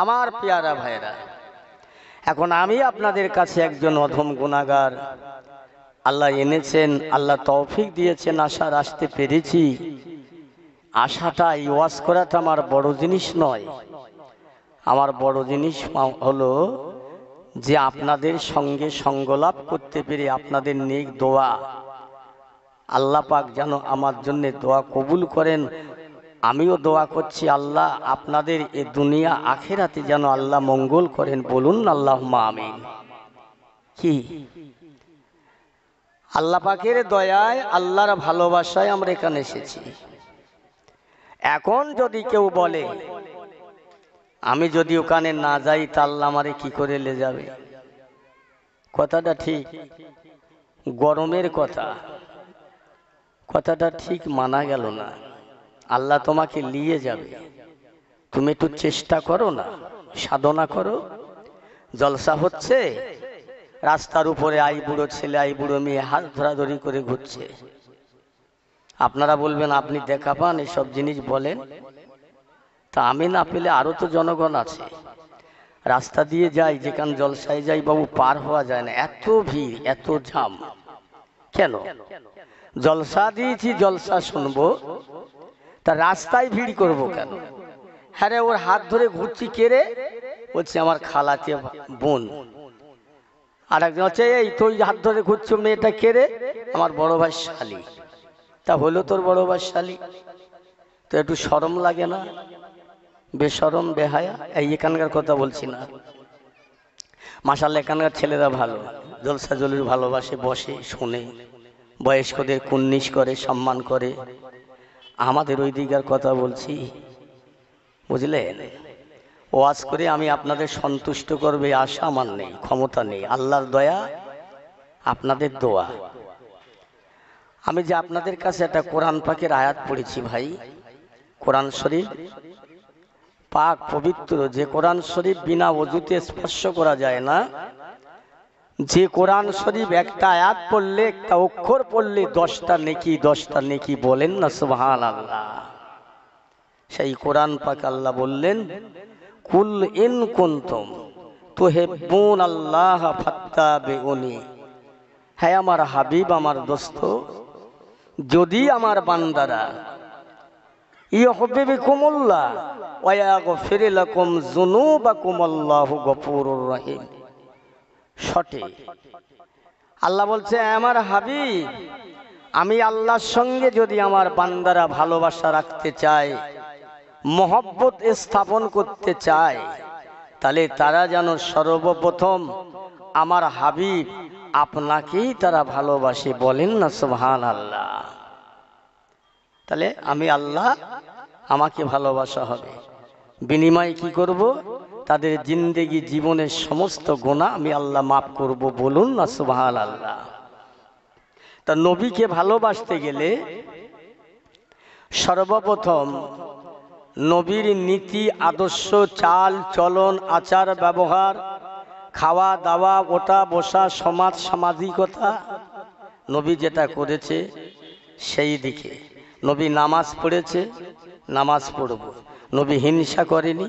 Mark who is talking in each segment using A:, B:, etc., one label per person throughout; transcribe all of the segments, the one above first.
A: আমার পেয়ারা ভাইরা এখন আমি আপনাদের কাছে একজন অধম গুণাগার আল্লাহ এনেছেন আল্লাহ তৌফিক দিয়েছেন আশার আসতে পেরেছি আশাটা ওয়াজ করাটা আমার বড় জিনিস নয় আমার বড় জিনিস হলো যে আপনাদের সঙ্গে সঙ্গলাপ করতে পেরে আপনাদের নেক দোয়া আল্লাহ পাক যেন আমার জন্য দোয়া কবুল করেন আমিও দোয়া করছি আল্লাহ আপনাদের এ দুনিয়া আখেরাতে যেন আল্লাহ মঙ্গল করেন বলুন আল্লাহ আমিন কি আল্লাহ পাখের দয়ায় আল্লাহর ভালোবাসায় আমরা এখানে এসেছি এখন যদি কেউ বলে আমি যদি ওখানে না যাই তা আল্লাহ আমারে কি করে লে যাবে কথাটা ঠিক গরমের কথা কথাটা ঠিক মানা গেল না আল্লাহ তোমাকে নিয়ে যাবে তুমি একটু চেষ্টা করো না সাধনা করো জলসা হচ্ছে রাস্তার উপরে আই বুড়ো ছেলে আই বুড়ো মেয়ে হাত ধরাধরি করে ঘুরছে আপনারা বলবেন আপনি দেখা পান এসব জিনিস বলেন তা আমি না পেলে আরও তো জনগণ আছে রাস্তা দিয়ে যাই যেখান জলসায় যাই বাবু পার হওয়া যায় না এত ভিড় এত ঝাম কেন জলসা দিয়েছি জলসা শুনবো তা রাস্তায় ভিড় করব কেন হ্যাঁ রে ওর হাত ধরে ঘুরছি কেড়ে বলছি আমার খালাতে বোন আর একজন হচ্ছে এই তুই হাত ধরে ঘুরছো মেয়েটা কেড়ে আমার বড় ভাই শালী তা হলো তোর বড় ভাই শালী তো একটু সরম লাগে না বেসরম বেহায়া এই এখানকার কথা বলছি না মাসাল এখানকার ছেলেরা ভালো জলসা জলির ভালোবাসে বসে শোনে বয়স্কদের কুন্নিস করে সম্মান করে আমাদের ওই দিকার কথা বলছি বুঝলেন ওয়াজ করে আমি আপনাদের সন্তুষ্ট করবে আশা আমার নেই ক্ষমতা নেই আল্লাহর দয়া আপনাদের দোয়া আমি যে আপনাদের কাছে একটা কোরআন পাকের আয়াত পড়েছি ভাই কোরআন শরীফ পাক পবিত্র যে কোরআন শরীফ বিনা অজুতে স্পর্শ করা যায় না যে কোরআন শরীফ একটা আয়াত পড়লে একটা অক্ষর পড়লে দশটা নেকি দশটা নেকি বলেন না সুহান আল্লাহ সেই কোরআন পাক আল্লাহ বললেন কুল ইন কুন্তম তো হে বোন আল্লাহ ফাত্তা বেগুনি হ্যাঁ আমার হাবিব আমার দোস্ত যদি আমার বান্দারা ইহবিবি কুমল্লা ওয়া গফিরিলাকুম যুনুবাকুম আল্লাহু গফুরুর রহিম সঠিক আল্লাহ বলছে আমার হাবি আমি আল্লাহর সঙ্গে যদি আমার বান্দারা ভালোবাসা রাখতে চায় মহব্বত স্থাপন করতে চায় তাহলে তারা যেন সর্বপ্রথম আমার হাবিব আপনাকেই তারা ভালোবাসে বলেন না সুহান আল্লাহ তাহলে আমি আল্লাহ আমাকে ভালোবাসা হবে বিনিময়ে কি করব তাদের জিন্দেগি জীবনের সমস্ত গোনা আমি আল্লাহ মাফ করব বলুন না সুবাহাল আল্লাহ তা নবীকে ভালোবাসতে গেলে সর্বপ্রথম নবীর নীতি আদর্শ চাল চলন আচার ব্যবহার খাওয়া দাওয়া ওটা বসা সমাজ সামাজিকতা নবী যেটা করেছে সেই দিকে নবী নামাজ পড়েছে নামাজ পড়ব নবী হিংসা করেনি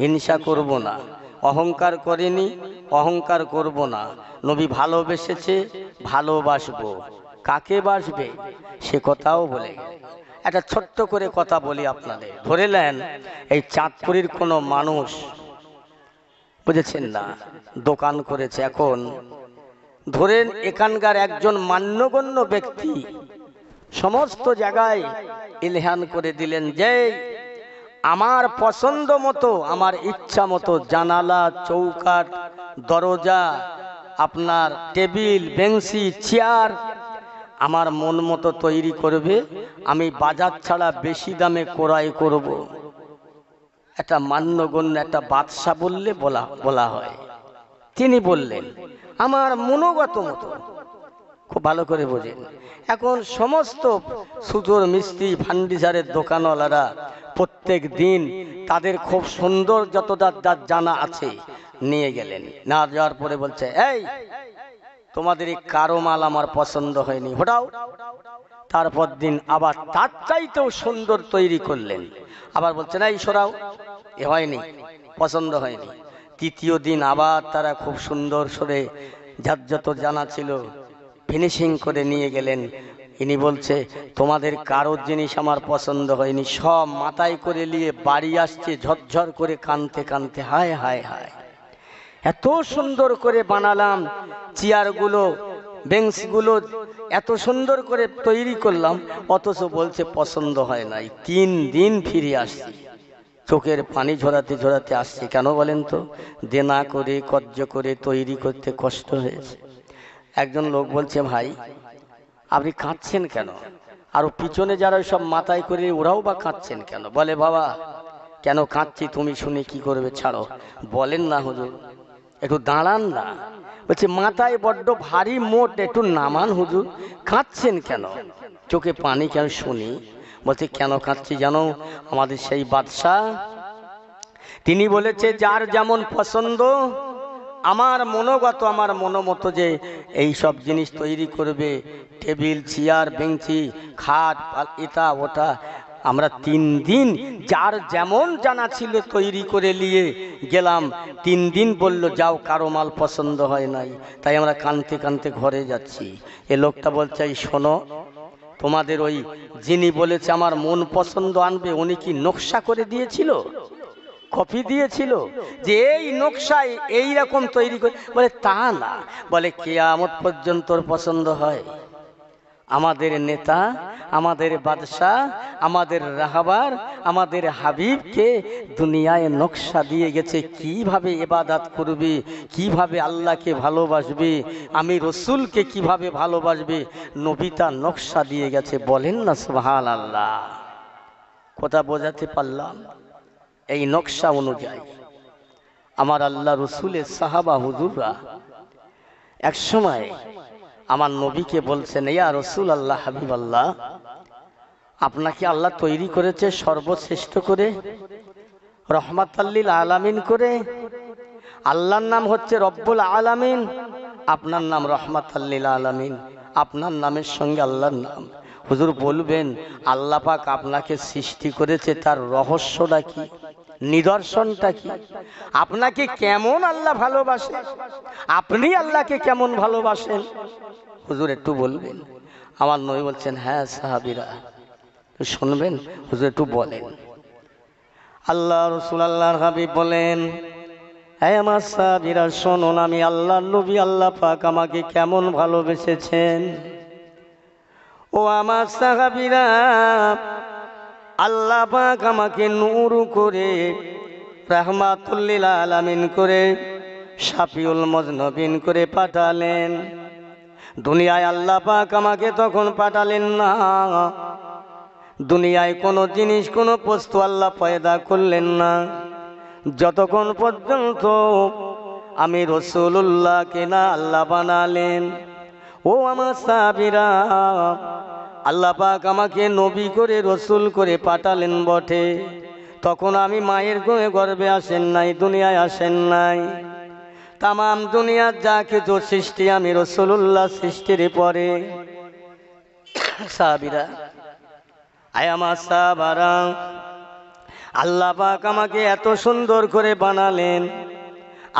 A: হিংসা করব না অহংকার করেনি অহংকার করব না নবী ভালোবেসেছে ভালোবাসবো কাকে বাসবে সে কথাও বলে একটা ছোট্ট করে কথা বলি আপনাদের ধরে নেন এই চাঁদপুরীর কোনো মানুষ বুঝেছেন না দোকান করেছে এখন ধরেন এখানকার একজন মান্যগণ্য ব্যক্তি সমস্ত জায়গায় ইলহান করে দিলেন যে আমার পছন্দ মতো আমার ইচ্ছা মতো জানালা চৌকাট দরজা আপনার টেবিল বেঞ্চি চেয়ার আমার মন মতো তৈরি করবে আমি বাজার ছাড়া বেশি দামে ক্রয় করব। একটা মান্যগণ্য একটা বাদশাহ বললে বলা বলা হয় তিনি বললেন আমার মনোগত মতো খুব ভালো করে বোঝেন এখন সমস্ত সুতোর মিস্ত্রি ফার্নিচারের দোকানওয়ালারা প্রত্যেক দিন তাদের খুব সুন্দর যতটা তার জানা আছে নিয়ে গেলেন না যাওয়ার পরে বলছে এই তোমাদের এই কারো মাল আমার পছন্দ হয়নি হঠাও তারপর দিন আবার তার চাইতেও সুন্দর তৈরি করলেন আবার বলছে না এই সরাও এ হয়নি পছন্দ হয়নি তৃতীয় দিন আবার তারা খুব সুন্দর সরে যার যত জানা ছিল ফিনিশিং করে নিয়ে গেলেন ইনি বলছে তোমাদের কারোর জিনিস আমার পছন্দ হয়নি সব মাথায় করে নিয়ে বাড়ি আসছে ঝরঝর করে কানতে কানতে হায় হায় হায় এত সুন্দর করে বানালাম চেয়ারগুলো বেঞ্চগুলো এত সুন্দর করে তৈরি করলাম অথচ বলছে পছন্দ হয় নাই তিন দিন ফিরে আসছি চোখের পানি ঝরাতে ঝরাতে আসছে কেন বলেন তো দেনা করে কজ্জ করে তৈরি করতে কষ্ট হয়েছে একজন লোক বলছে ভাই আপনি কাঁদছেন কেন আর পিছনে যারা সব মাথায় করে ওরাও বা কাঁদছেন কেন বলে বাবা কেন কাঁদছি তুমি শুনে কি করবে ছাড়ো বলেন না হুজুর একটু দাঁড়ান না বলছে মাথায় বড্ড ভারী মোট একটু নামান হুজুর কাঁদছেন কেন চোখে পানি কেন শুনি বলছে কেন কাঁদছি জানো আমাদের সেই বাদশাহ তিনি বলেছে যার যেমন পছন্দ আমার মনোগত আমার মনোমতো যে এই সব জিনিস তৈরি করবে টেবিল চেয়ার বেঞ্চি খাট এটা ওটা আমরা তিন দিন যার যেমন জানা ছিল তৈরি করে নিয়ে গেলাম তিন দিন বলল যাও কারো মাল পছন্দ হয় নাই তাই আমরা কানতে কানতে ঘরে যাচ্ছি এ লোকটা বলছে এই শোনো তোমাদের ওই যিনি বলেছে আমার মন পছন্দ আনবে উনি কি নকশা করে দিয়েছিল কপি দিয়েছিল যে এই নকশায় এই রকম তৈরি করে বলে তা না বলে কেয়ামত পর্যন্ত পছন্দ হয় আমাদের নেতা আমাদের বাদশাহ আমাদের রাহাবার আমাদের হাবিবকে দুনিয়ায় নকশা দিয়ে গেছে কিভাবে এবাদাত করবি কিভাবে আল্লাহকে ভালোবাসবি আমি রসুলকে কিভাবে ভালোবাসবি নবিতা নকশা দিয়ে গেছে বলেন না সুহাল আল্লাহ কথা বোঝাতে পারলাম এই নকশা অনুযায়ী আমার আল্লাহ রসুলের সাহাবা হুজুররা সময় আমার নবীকে বলছেন ইয়া রসুল আল্লাহ হাবিব আল্লাহ আপনাকে আল্লাহ তৈরি করেছে সর্বশ্রেষ্ঠ করে আল্লিল আলামিন করে আল্লাহর নাম হচ্ছে রব্বুল আলামিন আপনার নাম আল্লিল আলামিন আপনার নামের সঙ্গে আল্লাহর নাম হুজুর বলবেন আল্লাপাক আপনাকে সৃষ্টি করেছে তার রহস্যটা কি নিদর্শনটা কি আপনাকে কেমন আল্লাহ ভালোবাসে আপনি আল্লাহকে কেমন ভালোবাসেন হুজুর একটু বলবেন আমার নই বলছেন হ্যাঁ সাহাবিরা শুনবেন হুজুর একটু বলেন আল্লাহ রসুল আল্লাহর হাবিব বলেন হ্যাঁ আমার সাহাবিরা শুনুন আমি আল্লাহ নবী আল্লাহ পাক আমাকে কেমন ভালোবেসেছেন ও আমার সাহাবিরা আল্লাহ পাক আমাকে নূর করে রাহমাতুল্লিল আলামিন করে সাফিউল মজনবিন করে পাঠালেন দুনিয়ায় আল্লাহ পাক আমাকে তখন পাঠালেন না দুনিয়ায় কোনো জিনিস কোনো বস্তু আল্লাহ পয়দা করলেন না যতক্ষণ পর্যন্ত আমি রসুল্লাহকে না আল্লাহ বানালেন ও আমার সাবিরা আল্লাহ পাক আমাকে নবী করে রসুল করে পাঠালেন বটে তখন আমি মায়ের গোয়ে গর্বে আসেন নাই দুনিয়ায় আসেন নাই তামাম দুনিয়ার যা কিছু সৃষ্টি আমি রসুল্লাহ সৃষ্টির পরে সাহাবিরা আয় আমার সাহাবারা আল্লাহ পাক আমাকে এত সুন্দর করে বানালেন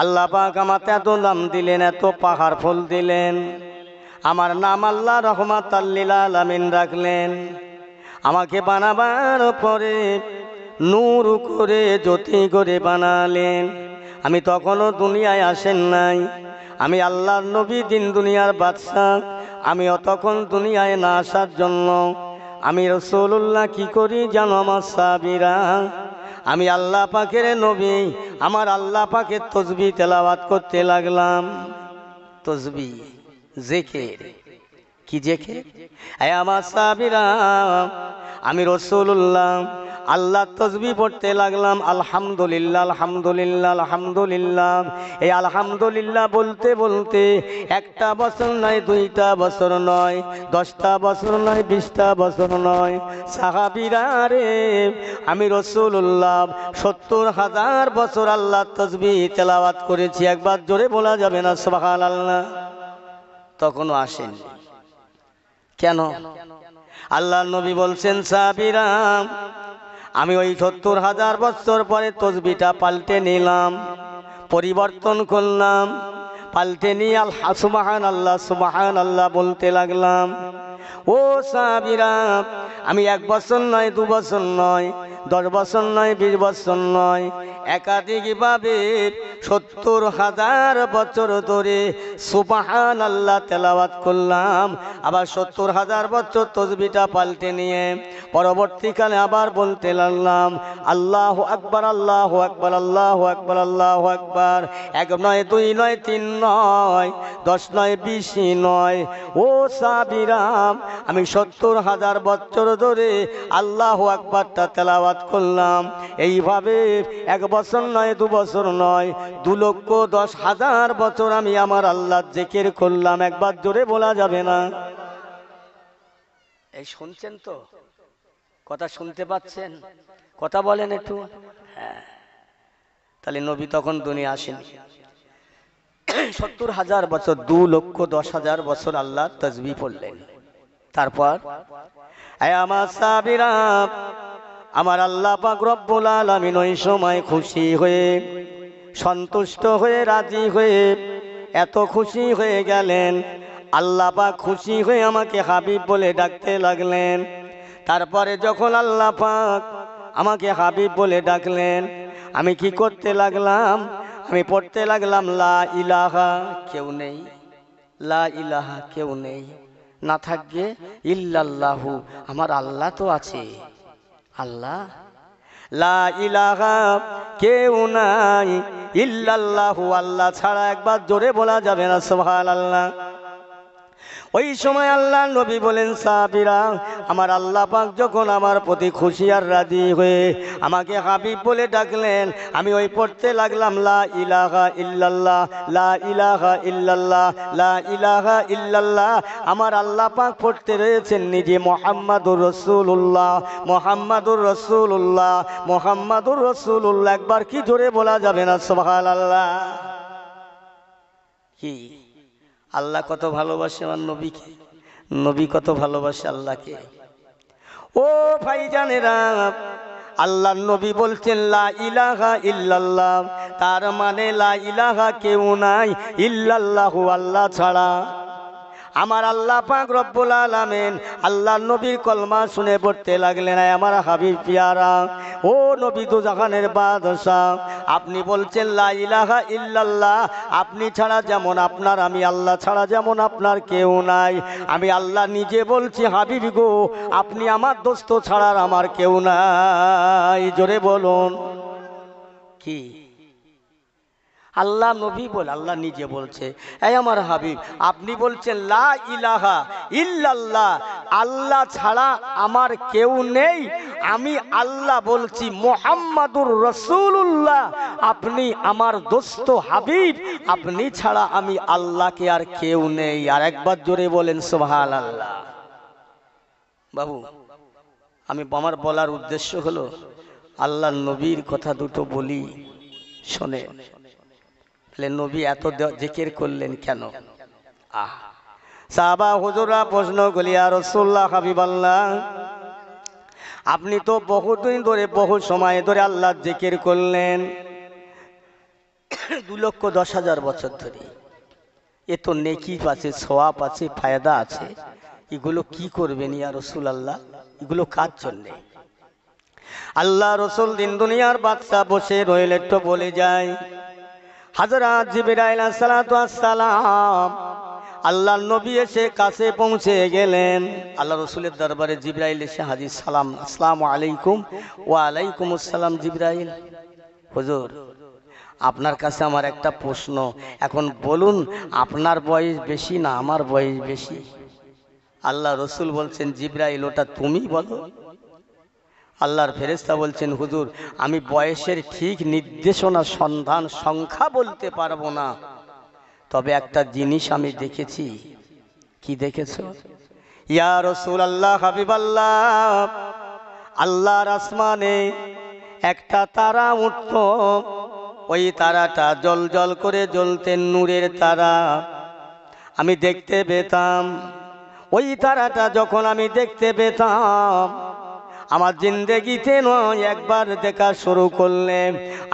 A: আল্লাহ পাক আমাকে এত দাম দিলেন এত পাহাড় ফুল দিলেন আমার নাম আল্লাহ রহমাত আমিন রাখলেন আমাকে বানাবার পরে নূর করে জ্যোতি করে বানালেন আমি তখনও দুনিয়ায় আসেন নাই আমি আল্লাহর নবী দিন দুনিয়ার বাদশাহ আমি অতক্ষণ দুনিয়ায় না আসার জন্য আমি রসুল্লাহ কি করি জানো আমার সাবিরা আমি আল্লাহ পাখের নবী আমার আল্লাহ পাকের তসবি তেলাবাত করতে লাগলাম তসবি জেকের কি জেকে আমার সাবিরাম আমি রসুল্লাহ আল্লাহ তসবি পড়তে লাগলাম আলহামদুলিল্লাহ আলহামদুলিল্লাহ আলহামদুলিল্লাহ এই আলহামদুলিল্লাহ বলতে বলতে একটা বছর নয় দুইটা বছর নয় দশটা বছর নয় বিশটা বছর নয় সাহাবিরা রে আমি উল্লাহ সত্তর হাজার বছর আল্লাহ তসবি তেলাওয়াত করেছি একবার জোরে বলা যাবে না সোহাল আল্লাহ তখনও আসেন কেন আল্লাহ নবী বলছেন সাবিরাম আমি ওই সত্তর হাজার বছর পরে তসবিটা পাল্টে নিলাম পরিবর্তন করলাম পাল্টে নিয়ে আল্লাহ সুমাহান আল্লাহ সুমাহান আল্লাহ বলতে লাগলাম ও সাবিরাম আমি এক বছর নয় দু বছর নয় দশ বছর নয় বিশ বছর নয় একাধিকভাবে সত্তর হাজার বছর ধরে সুবাহান আল্লাহ তেলাওয়াত করলাম আবার সত্তর হাজার বছর তসবিটা পাল্টে নিয়ে পরবর্তীকালে আবার বলতে লাগলাম আল্লাহ আকবর আল্লাহ আকবর আল্লাহ আকবর আল্লাহ আকবর এক নয় দুই নয় তিন নয় দশ নয় বিশ নয় ও সাবিরাম আমি সত্তর হাজার বছর ধরে আল্লাহ আকবরটা তেলাওয়াত তেলাওয়াত করলাম এইভাবে এক বছর নয় দু বছর নয় দু লক্ষ দশ হাজার বছর আমি আমার আল্লাহ জেকের করলাম একবার জোরে বলা যাবে না এই শুনছেন তো কথা শুনতে পাচ্ছেন কথা বলেন একটু হ্যাঁ। তাহলে নবী তখন দুনিয়া আসেন সত্তর হাজার বছর দু লক্ষ দশ হাজার বছর আল্লাহ তসবি পড়লেন তারপর আমার সাবিরা আমার আল্লাহ পাক রব্বুল আলামিন ওই সময় খুশি হয়ে সন্তুষ্ট হয়ে রাজি হয়ে এত খুশি হয়ে গেলেন আল্লাহ পাক খুশি হয়ে আমাকে হাবিব বলে ডাকতে লাগলেন তারপরে যখন আল্লাহ পাক আমাকে হাবিব বলে ডাকলেন আমি কি করতে লাগলাম আমি পড়তে লাগলাম লা ইলাহা কেউ নেই লা ইলাহা কেউ নেই না থাকবে ইল্লাল্লাহু আমার আল্লাহ তো আছে আল্লাহ লা ইলাহা কেউ নাই ইল্লাল্লাহু আল্লাহ ছাড়া একবার জোরে বলা যাবে না সুবহানাল্লাহ আল্লাহ ওই সময় আল্লাহ নবী বলেন সাহাবিরা আমার আল্লাহ পাক যখন আমার প্রতি খুশি আর রাজি হয়ে আমাকে হাবিব বলে ডাকলেন আমি ওই পড়তে লাগলাম লা ইলাহা ইল্লাল্লাহ লা ইলাহা ইল্লাল্লাহ লা ইলাহা ইল্লাল্লাহ আমার আল্লাহ পাক পড়তে রয়েছেন নিজে মোহাম্মদুর রসুল্লাহ মোহাম্মদুর রসুল্লাহ মোহাম্মদুর রসুল্লাহ একবার কি জোরে বলা যাবে না সোহাল আল্লাহ কি আল্লাহ কত ভালোবাসে আমার নবীকে নবী কত ভালোবাসে আল্লাহকে ও ভাই ভাইজানেরা আল্লাহ নবী বলছেন লা ইল্লাল্লাহ তার মানে লা ইলাহা কেউ নাই ইল্লাল্লাহু আল্লাহ ছাড়া আমার আল্লাহ পাক রব্বুল আলামিন আল্লাহ নবীর কলমা শুনে পড়তে লাগলেন আমার হাবিব পিয়ারা ও নবী তো জাহানের বাদশাহ আপনি বলছেন লাইলাহা ইল্লাল্লাহ আপনি ছাড়া যেমন আপনার আমি আল্লাহ ছাড়া যেমন আপনার কেউ নাই আমি আল্লাহ নিজে বলছি হাবিব গো আপনি আমার দোস্ত ছাড়ার আমার কেউ নাই জোরে বলুন কি আল্লাহ নবী বল আল্লাহ নিজে বলছে এই আমার হাবিব আপনি বলছেন লা ইলাহা ইল্লাল্লাহ আল্লাহ ছাড়া আমার কেউ নেই আমি আল্লাহ বলছি মোহাম্মদুর রসুল্লাহ আপনি আমার দোস্ত হাবিব আপনি ছাড়া আমি আল্লাহকে আর কেউ নেই আর একবার জোরে বলেন সোহাল আল্লাহ বাবু আমি আমার বলার উদ্দেশ্য হলো আল্লাহ নবীর কথা দুটো বলি শোনে তাহলে নবী এত জিকির করলেন কেন আহ সাহাবা হুজুরা প্রশ্ন গলিয়া রসুল্লাহ হাবিবাল্লাহ আপনি তো বহুদিন ধরে বহু সময় ধরে আল্লাহ জিকির করলেন দু লক্ষ দশ হাজার বছর ধরে এ তো নেকি আছে সোয়াপ আছে ফায়দা আছে এগুলো কি করবেন ইয়া রসুল আল্লাহ এগুলো কার জন্যে আল্লাহ রসুল দিন দুনিয়ার বাচ্চা বসে রয়েল একটু বলে যায় হাজরাত জিবিরাইলাম আল্লাহ নবী এসে কাছে পৌঁছে গেলেন আল্লাহ রসুলের দরবারে জিবরাইল এসে হাজির সালাম আসসালাম আলাইকুম ও আলাইকুম আসসালাম জিবরাইল হুজুর আপনার কাছে আমার একটা প্রশ্ন এখন বলুন আপনার বয়স বেশি না আমার বয়স বেশি আল্লাহ রসুল বলছেন জিবরাইল ওটা তুমি বলো আল্লাহর ফেরেস্তা বলছেন হুজুর আমি বয়সের ঠিক নির্দেশনা সন্ধান সংখ্যা বলতে পারবো না তবে একটা জিনিস আমি দেখেছি কি দেখেছ ইয়া রসুল আল্লাহ হাবিবাল্লাহ আল্লাহর আসমানে একটা তারা উঠত ওই তারাটা জল জল করে জ্বলতেন নূরের তারা আমি দেখতে পেতাম ওই তারাটা যখন আমি দেখতে পেতাম আমার জিন্দেগিতে নয় একবার দেখা শুরু করলে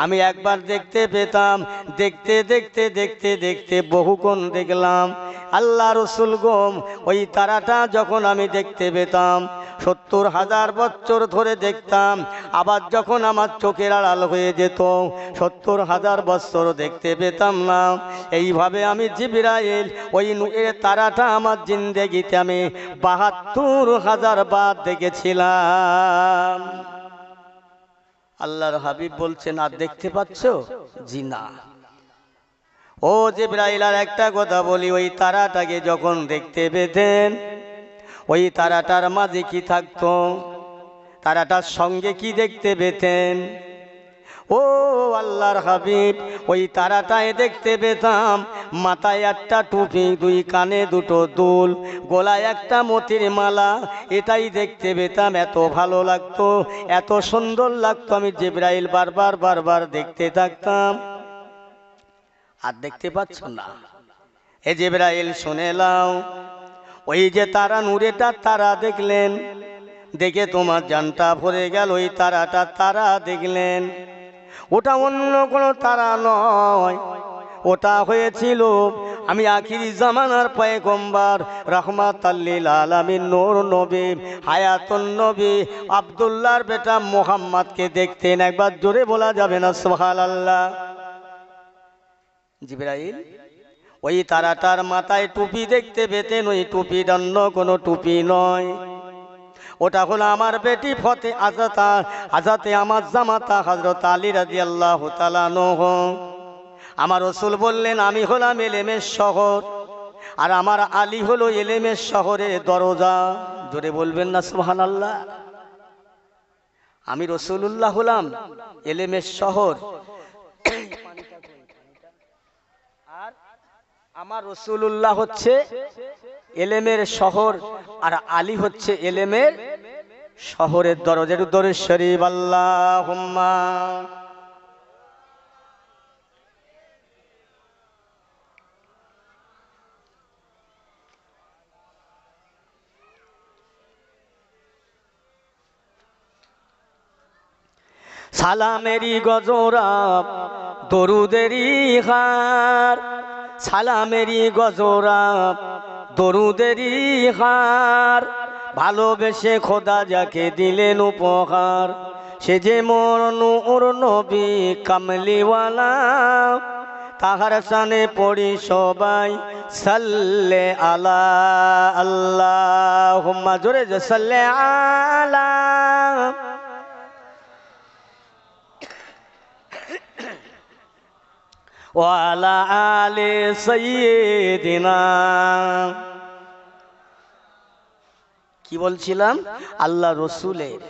A: আমি একবার দেখতে পেতাম দেখতে দেখতে দেখতে দেখতে বহুক্ষণ দেখলাম আল্লাহ রসুল গোম ওই তারাটা যখন আমি দেখতে পেতাম সত্তর হাজার বছর ধরে দেখতাম আবার যখন আমার চোখের আড়াল হয়ে যেত সত্তর হাজার বছর দেখতে পেতাম না এইভাবে আমি জিবরাইল ওই তারাটা আমার জিন্দেগিতে আমি বাহাত্তর হাজার বার দেখেছিলাম সালাম আল্লাহর হাবিব বলছেন আর দেখতে পাচ্ছ জি না ও যে ব্রাইলার একটা কথা বলি ওই তারাটাকে যখন দেখতে পেতেন ওই তারাটার মাঝে কি থাকতো তারাটার সঙ্গে কি দেখতে পেতেন ও আল্লাহর হাবিব ওই তারাটায় দেখতে পেতাম মাথায় একটা টুপি দুই কানে দুটো দুল গলায় একটা মতির মালা এটাই দেখতে পেতাম এত ভালো লাগতো এত সুন্দর লাগতো আমি জেব্রাইল বারবার বারবার দেখতে থাকতাম আর দেখতে পাচ্ছ না এ জেব্রাইল শুনে লাও ওই যে তারা নূরেটা তারা দেখলেন দেখে তোমার জানটা ভরে গেল ওই তারাটা তারা দেখলেন ওটা অন্য কোনো তারা নয় ওটা হয়েছিল আমি আখির জামানার পায়ে গম্বার রহমাত আলমিন নূর নবী হায়াতুন নবী আবদুল্লাহর বেটা মোহাম্মদকে দেখতেন একবার জোরে বলা যাবে না সোহাল আল্লাহ জিব্রাইল ওই তারাটার মাথায় টুপি দেখতে পেতেন ওই টুপি অন্য কোনো টুপি নয় ওটা হলো আমার বেটি ফতে আজাতা আজাতে আমার জামাতা হজরত আলী রাজি আল্লাহ আমার রসুল বললেন আমি হলাম এলেমের শহর আর আমার আলী হলো এলেমের শহরে দরজা ধরে বলবেন না সুহান আল্লাহ আমি রসুল্লাহ হলাম এলেমের শহর আর আমার রসুল্লাহ হচ্ছে এলেমের শহর আর আলী হচ্ছে এলেমের শহরের দরজের দরে শরীফ আল্লাহ সালামেরি গজরাব দরুদেরি হার সালামেরি গজরাব দরুদেরি হার ভালোবেসে খোদা যাকে দিলেন উপহার সে যে মোর নূর নবী কামলিওয়ালা তাহার সানে পড়ি সবাই সাল্লে আলা আল্লাহ হুম্মা জোরে সাল্লে আলা ওয়ালা আলে সৈয়দিনা কি বলছিলাম আল্লাহ রসুলের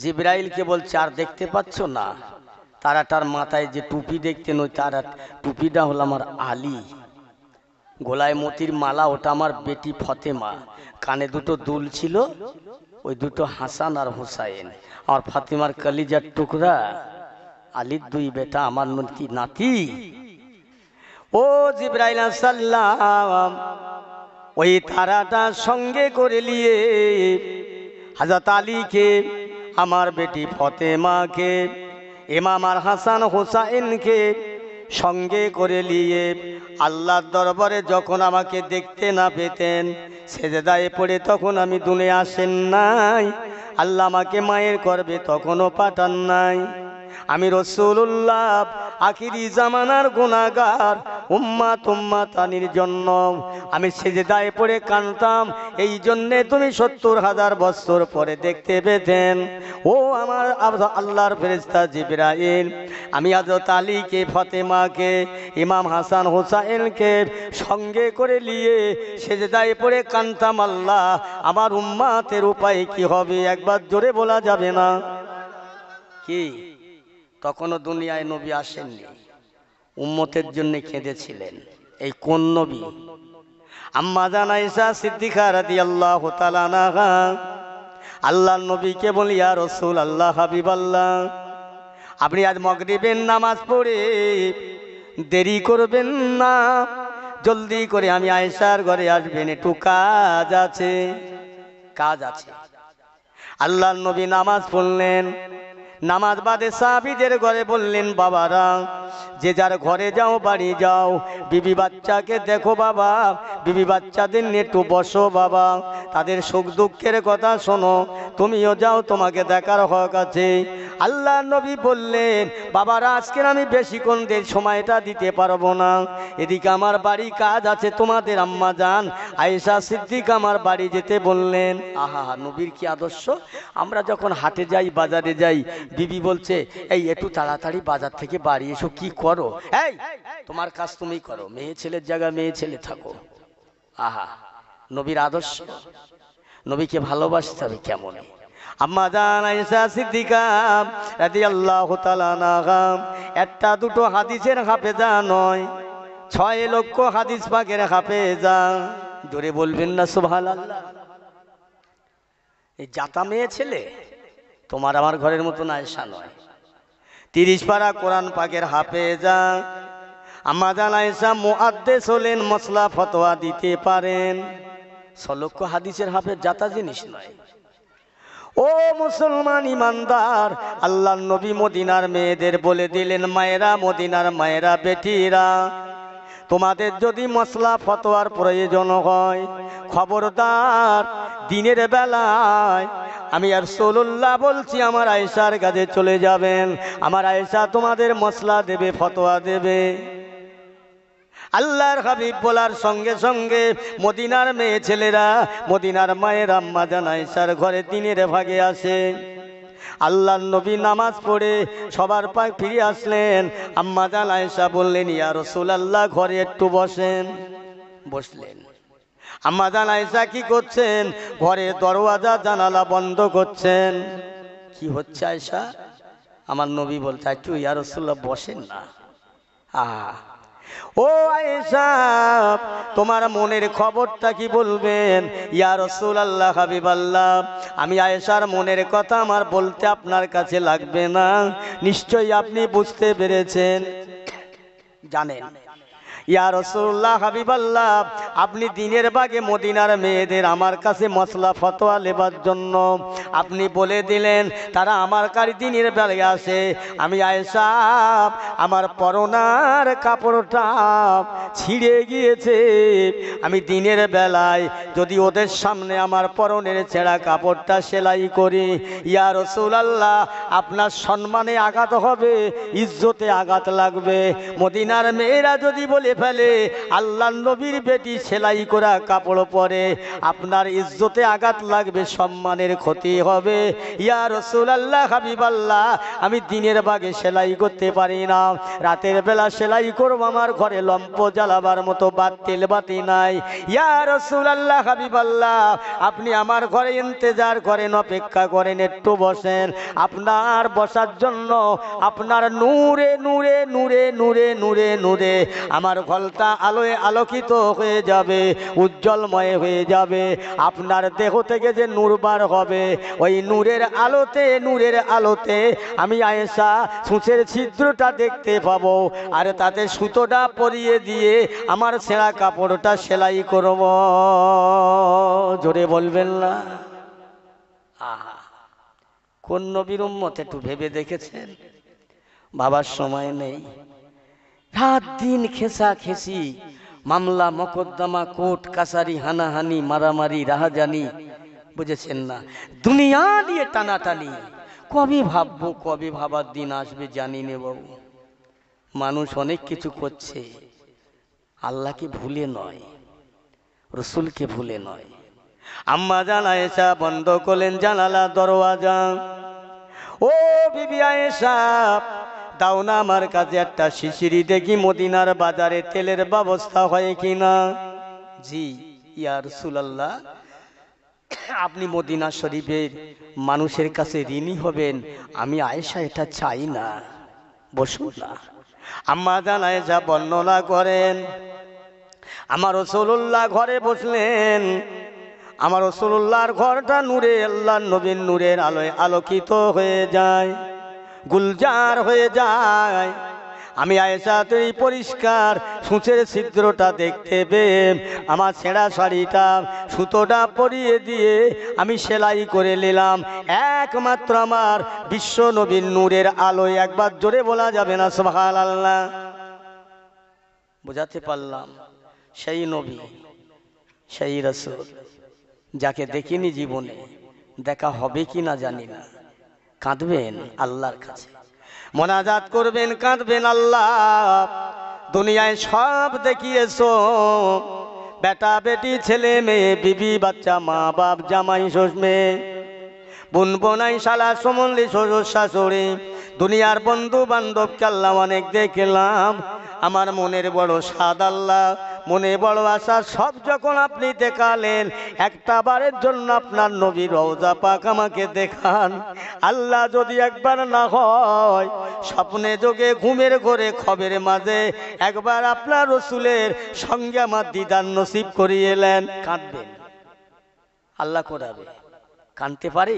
A: জিব্রাইলকে বলছে আর দেখতে পাচ্ছ না তারা তার মাথায় যে টুপি দেখতেন ওই তারা টুপিটা হলো আমার আলী গোলায় মতির মালা ওটা আমার বেটি ফতেমা কানে দুটো দুল ছিল ওই দুটো হাসান আর হুসাইন আমার ফাতেমার কালিজার টুকরা আলীর দুই বেটা আমার নাতি নাতি ও জিব্রাইল সাল্লাম ওই তারাটা সঙ্গে করে নিয়ে হাজাত আলীকে আমার বেটি ফতেমাকে ইমাম আর হাসান হোসাইনকে সঙ্গে করে নিয়ে আল্লাহর দরবারে যখন আমাকে দেখতে না পেতেন সেজেদায় পড়ে তখন আমি দুনে আসেন নাই আল্লাহ আমাকে মায়ের করবে তখনও পাঠান নাই আমি রসুল্লাহ আখিরি জামানার গুণাগার উম্মা তুম্মা তানির জন্য আমি দায় পড়ে কানতাম এই জন্যে তুমি সত্তর হাজার বছর পরে দেখতে পেতেন ও আমার আল্লাহর ফেরিস্তা জিব্রাইল আমি আজ আলীকে ফতেমাকে ইমাম হাসান হোসাইনকে সঙ্গে করে নিয়ে দায় পড়ে কানতাম আল্লাহ আমার উম্মাতের উপায় কি হবে একবার জোরে বলা যাবে না কি তখনও দুনিয়ায় নবী আসেননি উম্মতের জন্য কেঁদেছিলেন এই কোন নবী আম্মা জানাইসা সিদ্দিকা রাদি আল্লাহ আল্লাহ নবীকে বলি আর রসুল আল্লাহ হাবিব আল্লাহ আপনি আজ মগরিবের নামাজ পড়ে দেরি করবেন না জলদি করে আমি আয়েশার ঘরে আসবেন একটু কাজ আছে কাজ আছে আল্লাহ নবী নামাজ পড়লেন নামাজ বাদে সাহাবিদের ঘরে বললেন বাবারা যে যার ঘরে যাও বাড়ি যাও বিবি বাচ্চাকে দেখো বাবা বিবি বাচ্চাদের নিয়ে একটু বসো বাবা তাদের সুখ দুঃখের কথা শোনো তুমিও যাও তোমাকে দেখার হক আছে আল্লাহ নবী বললেন বাবারা আজকের আমি বেশিক্ষণ দের সময়টা দিতে পারবো না এদিকে আমার বাড়ি কাজ আছে তোমাদের আম্মা যান আয়েশা সিদ্দিক আমার বাড়ি যেতে বললেন আহা নবীর কি আদর্শ আমরা যখন হাটে যাই বাজারে যাই বিবি বলছে এই একটু তাড়াতাড়ি বাজার থেকে বাড়ি এসো কি করো এই তোমার কাজ তুমি করো মেয়ে ছেলের জায়গা মেয়ে ছেলে থাকো আহা নবীর আদর্শ নবীকে ভালোবাসতে হবে কেমন আম্মা জান আয়েশা সিদ্দিকা রাদিয়াল্লাহু তাআলা নাগা একটা দুটো হাদিসের হাফেজা নয় ছয় লক্ষ হাদিস পাকের হাফেজা জোরে বলবেন না সুবহানাল্লাহ এই জাতা মেয়ে ছেলে তোমার আমার ঘরের মতো না নয় তিরিশ পাড়া কোরআন পাকের হাফেজা আমাজান আয়সা মোয়াদ্দেস হলেন মশলা ফতোয়া দিতে পারেন সলক্ষ হাদিসের হাফের যাতা জিনিস নয় ও মুসলমান ইমানদার আল্লাহ নবী মদিনার মেয়েদের বলে দিলেন মায়েরা মদিনার মায়েরা বেটিরা তোমাদের যদি মশলা ফতোয়ার প্রয়োজন হয় খবরদার দিনের বেলায় আমি আর সোল্লাহ বলছি আমার আয়সার কাছে চলে যাবেন আমার আয়সা তোমাদের মশলা দেবে ফতোয়া দেবে আল্লাহর হাবিব বলার সঙ্গে সঙ্গে মদিনার মেয়ে ছেলেরা মদিনার মায়ের আম্মা জানাইসার ঘরে দিনের ভাগে আসে আল্লাহ নবী নামাজ পড়ে সবার পায়ে ফিরে আসলেন আম্মা জান আয়েশা বললেন ইয়া রাসূলুল্লাহ ঘরে একটু বসেন বসলেন আম্মা জান আয়েশা কি করছেন ঘরে দরওয়াজা জানালা বন্ধ করছেন কি হচ্ছে আয়েশা আমার নবী বলছে একটু আচ্ছা, ইয়া রাসূলুল্লাহ বসেন না আহ ও আয়েশা তোমার মনের খবরটা কি বলবেন ইয়া রসুল আল্লাহ হাবিবাল্লাহ আমি আয়েশার মনের কথা আমার বলতে আপনার কাছে লাগবে না নিশ্চয়ই আপনি বুঝতে পেরেছেন জানেন ইয়া আপনি দিনের বাগে মদিনার মেয়েদের আমার কাছে মশলা ফতোয়া লেবার জন্য আপনি বলে দিলেন তারা আমার কারি দিনের বেলায় আসে আমি আয়েশা আমার পরনার কাপড়টা ছিঁড়ে গিয়েছে আমি দিনের বেলায় যদি ওদের সামনে আমার পরনের ছেঁড়া কাপড়টা সেলাই করি রসুল রসুলাল্লাহ আপনার সম্মানে আঘাত হবে ইজ্জতে আঘাত লাগবে মদিনার মেয়েরা যদি বলে ফেলে আল্লাহ নবীর বেটি সেলাই করা কাপড় পরে আপনার ইজ্জতে আঘাত লাগবে সম্মানের ক্ষতি হবে ইয়া রসুল আল্লাহ হাবিবাল্লাহ আমি দিনের বাগে সেলাই করতে পারি না রাতের বেলা সেলাই করবো আমার ঘরে লম্প জ্বালাবার মতো বাদ তেল বাতি নাই ইয়া রসুল আল্লাহ হাবিবাল্লাহ আপনি আমার ঘরে ইন্তজার করেন অপেক্ষা করেন একটু বসেন আপনার বসার জন্য আপনার নূরে নূরে নূরে নূরে নূরে নূরে আমার ঘলটা আলোয় আলোকিত হয়ে যাবে উজ্জ্বলময় হয়ে যাবে আপনার দেহ থেকে যে নূর বার হবে ওই নূরের আলোতে নূরের আলোতে আমি আয়েসা সুচের ছিদ্রটা দেখতে পাবো আর তাতে সুতোটা পরিয়ে দিয়ে আমার সেরা কাপড়টা সেলাই করব জোরে বলবেন না কোন নবীর উম্মত একটু ভেবে দেখেছেন ভাবার সময় নেই রাত দিন খেসা খেসি মামলা মকদ্দমা কোর্ট কাসারি হানাহানি মারামারি রাহাজানি বুঝেছেন না দুনিয়া দিয়ে টানাটানি কবে ভাববো কবে ভাবার দিন আসবে জানি নে বাবু মানুষ অনেক কিছু করছে আল্লাহকে ভুলে নয় রসুলকে ভুলে নয় আম্মা জানা এসা বন্ধ করলেন জানালা দরওয়াজা ও বিবি আয়েশা দাও না আমার কাছে একটা শিশিরি দেখি মদিনার বাজারে তেলের ব্যবস্থা হয় কি না জি ইয়ার সুলাল্লাহ আপনি মদিনা শরীফের মানুষের কাছে ঋণী হবেন আমি আয়েশা এটা চাই না বসু না আম্মা জানায় যা বর্ণনা করেন আমার রসুল্লাহ ঘরে বসলেন আমার রসুল্লাহর ঘরটা নূরে আল্লাহ নবীন নূরের আলোয় আলোকিত হয়ে যায় গুলজার হয়ে যায় আমি আয়েশা তুই পরিষ্কার সূচের ছিদ্রটা দেখতে পেম আমার ছেঁড়া শাড়িটা সুতোটা পরিয়ে দিয়ে আমি সেলাই করে নিলাম একমাত্র আমার বিশ্ব নবীন নূরের আলোয় একবার জোরে বলা যাবে না সোহাল আল্লাহ বোঝাতে পারলাম সেই নবী সেই রসুল যাকে দেখিনি জীবনে দেখা হবে কি না জানি না কাঁদবেন আল্লাহর কাছে মোনাজাত করবেন কাঁদবেন আল্লাহ দুনিয়ায় সব দেখিয়েছো বেটা বেটি ছেলে মেয়ে বিবি বাচ্চা মা বাপ জামাই শ্বশুর মেয়ে বোন বোনাই শালা সুমনলি শ্বশুর শাশুড়ি দুনিয়ার বন্ধু বান্ধব কাল্লা অনেক দেখলাম আমার মনের বড় সাদ আল্লাহ মনে বড় আশা সব যখন আপনি দেখালেন একটা বারের জন্য আপনার নবী রওজা পাক আমাকে দেখান আল্লাহ যদি একবার না হয় স্বপ্নে যোগে ঘুমের ঘরে খবের মাঝে একবার আপনার রসুলের সঙ্গে আমার দিদার নসিব এলেন কাঁদবেন আল্লাহ করাবে কানতে পারে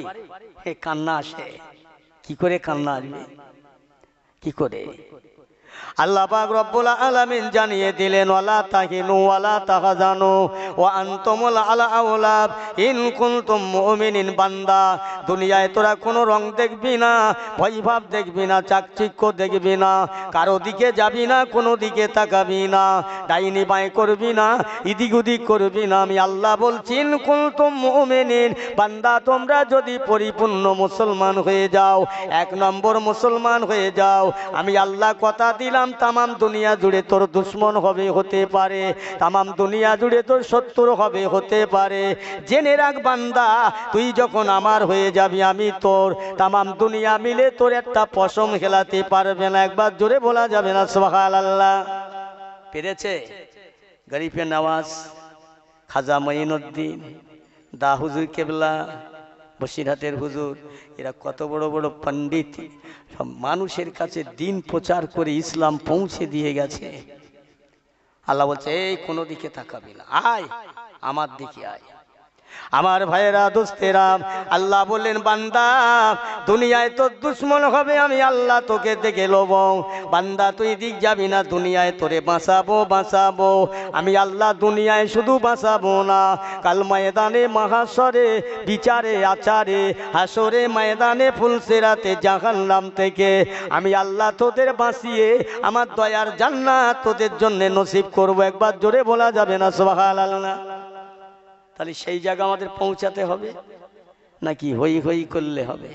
A: কান্না আসে কি করে কান্না আসবে কি করে আল্লাহ পাক রব্বুল আলামিন জানিয়ে দিলেন ওয়ালা তাহিনু ওয়ালা তাহাজানু ওয়া আনতুমুল আলা আউলাদ ইন কুনতুম মুমিনিন বান্দা দুনিয়ায় তোরা কোনো রং দেখবি না ভয়ভাব দেখবি না চাকচিক্য দেখবি না কারো দিকে যাবি না কোনো দিকে তাকাবি না ডাইনি বাঁয় করবি না ইদিক উদিক করবি না আমি আল্লাহ বলছি ইন কুনতুম মুমিনিন বান্দা তোমরা যদি পরিপূর্ণ মুসলমান হয়ে যাও এক নম্বর মুসলমান হয়ে যাও আমি আল্লাহ কথা দিলাম ইসলাম তামাম দুনিয়া জুড়ে তোর দুশ্মন হবে হতে পারে তামাম দুনিয়া জুড়ে তোর শত্রু হবে হতে পারে জেনে রাখ বান্দা তুই যখন আমার হয়ে যাবি আমি তোর তামাম দুনিয়া মিলে তোর একটা পশম খেলাতে পারবে না একবার জোরে বলা যাবে না সোহাল আল্লাহ পেরেছে গরিফে নওয়াজ খাজা মঈনুদ্দিন দাহুজুর কেবলা বসিরহাটের হুজুর এরা কত বড় বড় পণ্ডিত সব মানুষের কাছে দিন প্রচার করে ইসলাম পৌঁছে দিয়ে গেছে আল্লাহ বলছে এই কোনো দিকে তাকাবি না আয় আমার দিকে আয় আমার ভাইয়েরা দোস্তেরা আল্লাহ বললেন বান্দা দুনিয়ায় তোর দুশ্মন হবে আমি আল্লাহ তোকে দেখে লব বান্দা তুই দিক যাবি না দুনিয়ায় তোরে বাঁচাবো বাঁচাবো আমি আল্লাহ দুনিয়ায় শুধু বাঁচাবো না কাল ময়দানে মহাসরে বিচারে আচারে হাসরে ময়দানে ফুলসেরাতে জাহান নাম থেকে আমি আল্লাহ তোদের বাঁচিয়ে আমার দয়ার জান্নাত তোদের জন্যে নসিব করবো একবার জোরে বলা যাবে না সোহাল আল্লাহ তাহলে সেই জায়গা আমাদের পৌঁছাতে হবে নাকি হই হই করলে হবে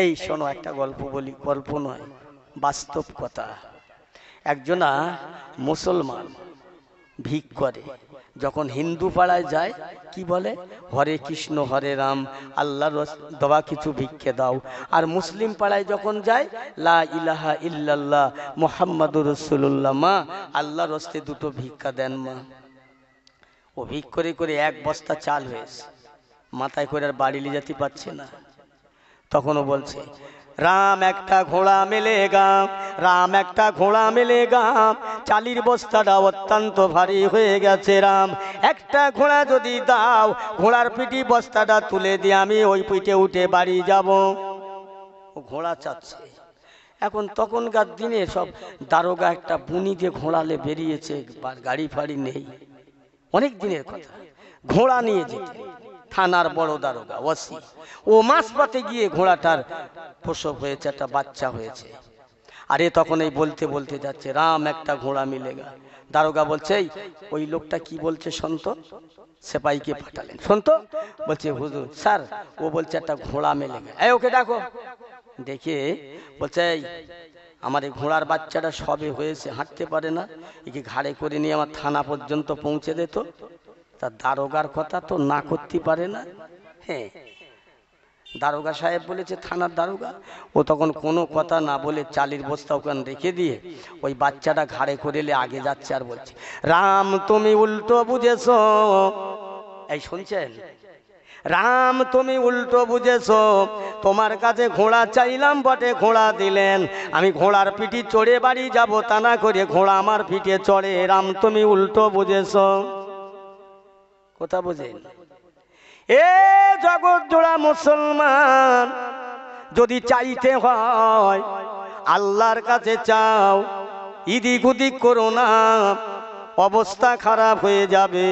A: এই শোনো একটা গল্প বলি গল্প নয় বাস্তব কথা একজনা মুসলমান ভিক করে যখন হিন্দু পাড়ায় যায় কি বলে হরে কৃষ্ণ হরে রাম আল্লাহ দবা কিছু ভিক্ষে দাও আর মুসলিম পাড়ায় যখন যায় লা ইলাহা ইল্লাল্লাহ মোহাম্মদুর রসুল্লাহ মা আল্লাহর রস্তে দুটো ভিক্ষা দেন মা ও ভিক করে করে এক বস্তা চাল হয়েছে মাথায় করে আর বাড়ি লিজাতি পাচ্ছে পারছে না তখনও বলছে রাম একটা ঘোড়া মেলে গাম রাম একটা ঘোড়া মেলে গাম চালির বস্তাটা অত্যন্ত ভারী হয়ে গেছে রাম একটা ঘোড়া যদি দাও ঘোড়ার পিঠি বস্তাটা তুলে দিয়ে আমি ওই পিঠে উঠে বাড়ি যাব ও ঘোড়া চাচ্ছে এখন তখনকার দিনে সব দারোগা একটা বুনিতে ঘোড়ালে বেরিয়েছে গাড়ি ফাড়ি নেই অনেক দিনের কথা ঘোড়া নিয়ে যেত থানার বড় দারোগা ওয়াসি ও মাস পাতে গিয়ে ঘোড়াটার প্রসব হয়েছে একটা বাচ্চা হয়েছে আরে তখন এই বলতে বলতে যাচ্ছে রাম একটা ঘোড়া মিলে গা দারোগা বলছে ওই লোকটা কি বলছে সন্ত সেপাইকে পাঠালেন সন্ত বলছে হুজুর স্যার ও বলছে একটা ঘোড়া মেলে গা এই ওকে ডাকো দেখে বলছে আমার এই ঘোড়ার বাচ্চাটা সবে হয়েছে হাঁটতে পারে না একে ঘাড়ে করে নিয়ে আমার থানা পর্যন্ত পৌঁছে দিত তা দারোগার কথা তো না করতে পারে না হ্যাঁ দারোগা সাহেব বলেছে থানার দারোগা ও তখন কোনো কথা না বলে চালির বস্তা ওখানে রেখে দিয়ে ওই বাচ্চাটা ঘাড়ে করে এলে আগে যাচ্ছে আর বলছে রাম তুমি উল্টো বুঝেছ এই শুনছেন রাম তুমি উল্টো বুঝেছো তোমার কাছে ঘোড়া চাইলাম বটে ঘোড়া দিলেন আমি ঘোড়ার পিঠে চড়ে বাড়ি যাব তা না করে ঘোড়া আমার পিঠে চড়ে রাম তুমি উল্টো বুঝেছো কথা বুঝেন এ জগৎ জোড়া মুসলমান যদি চাইতে হয় আল্লাহর কাছে চাও ইদিক উদিক করো না অবস্থা খারাপ হয়ে যাবে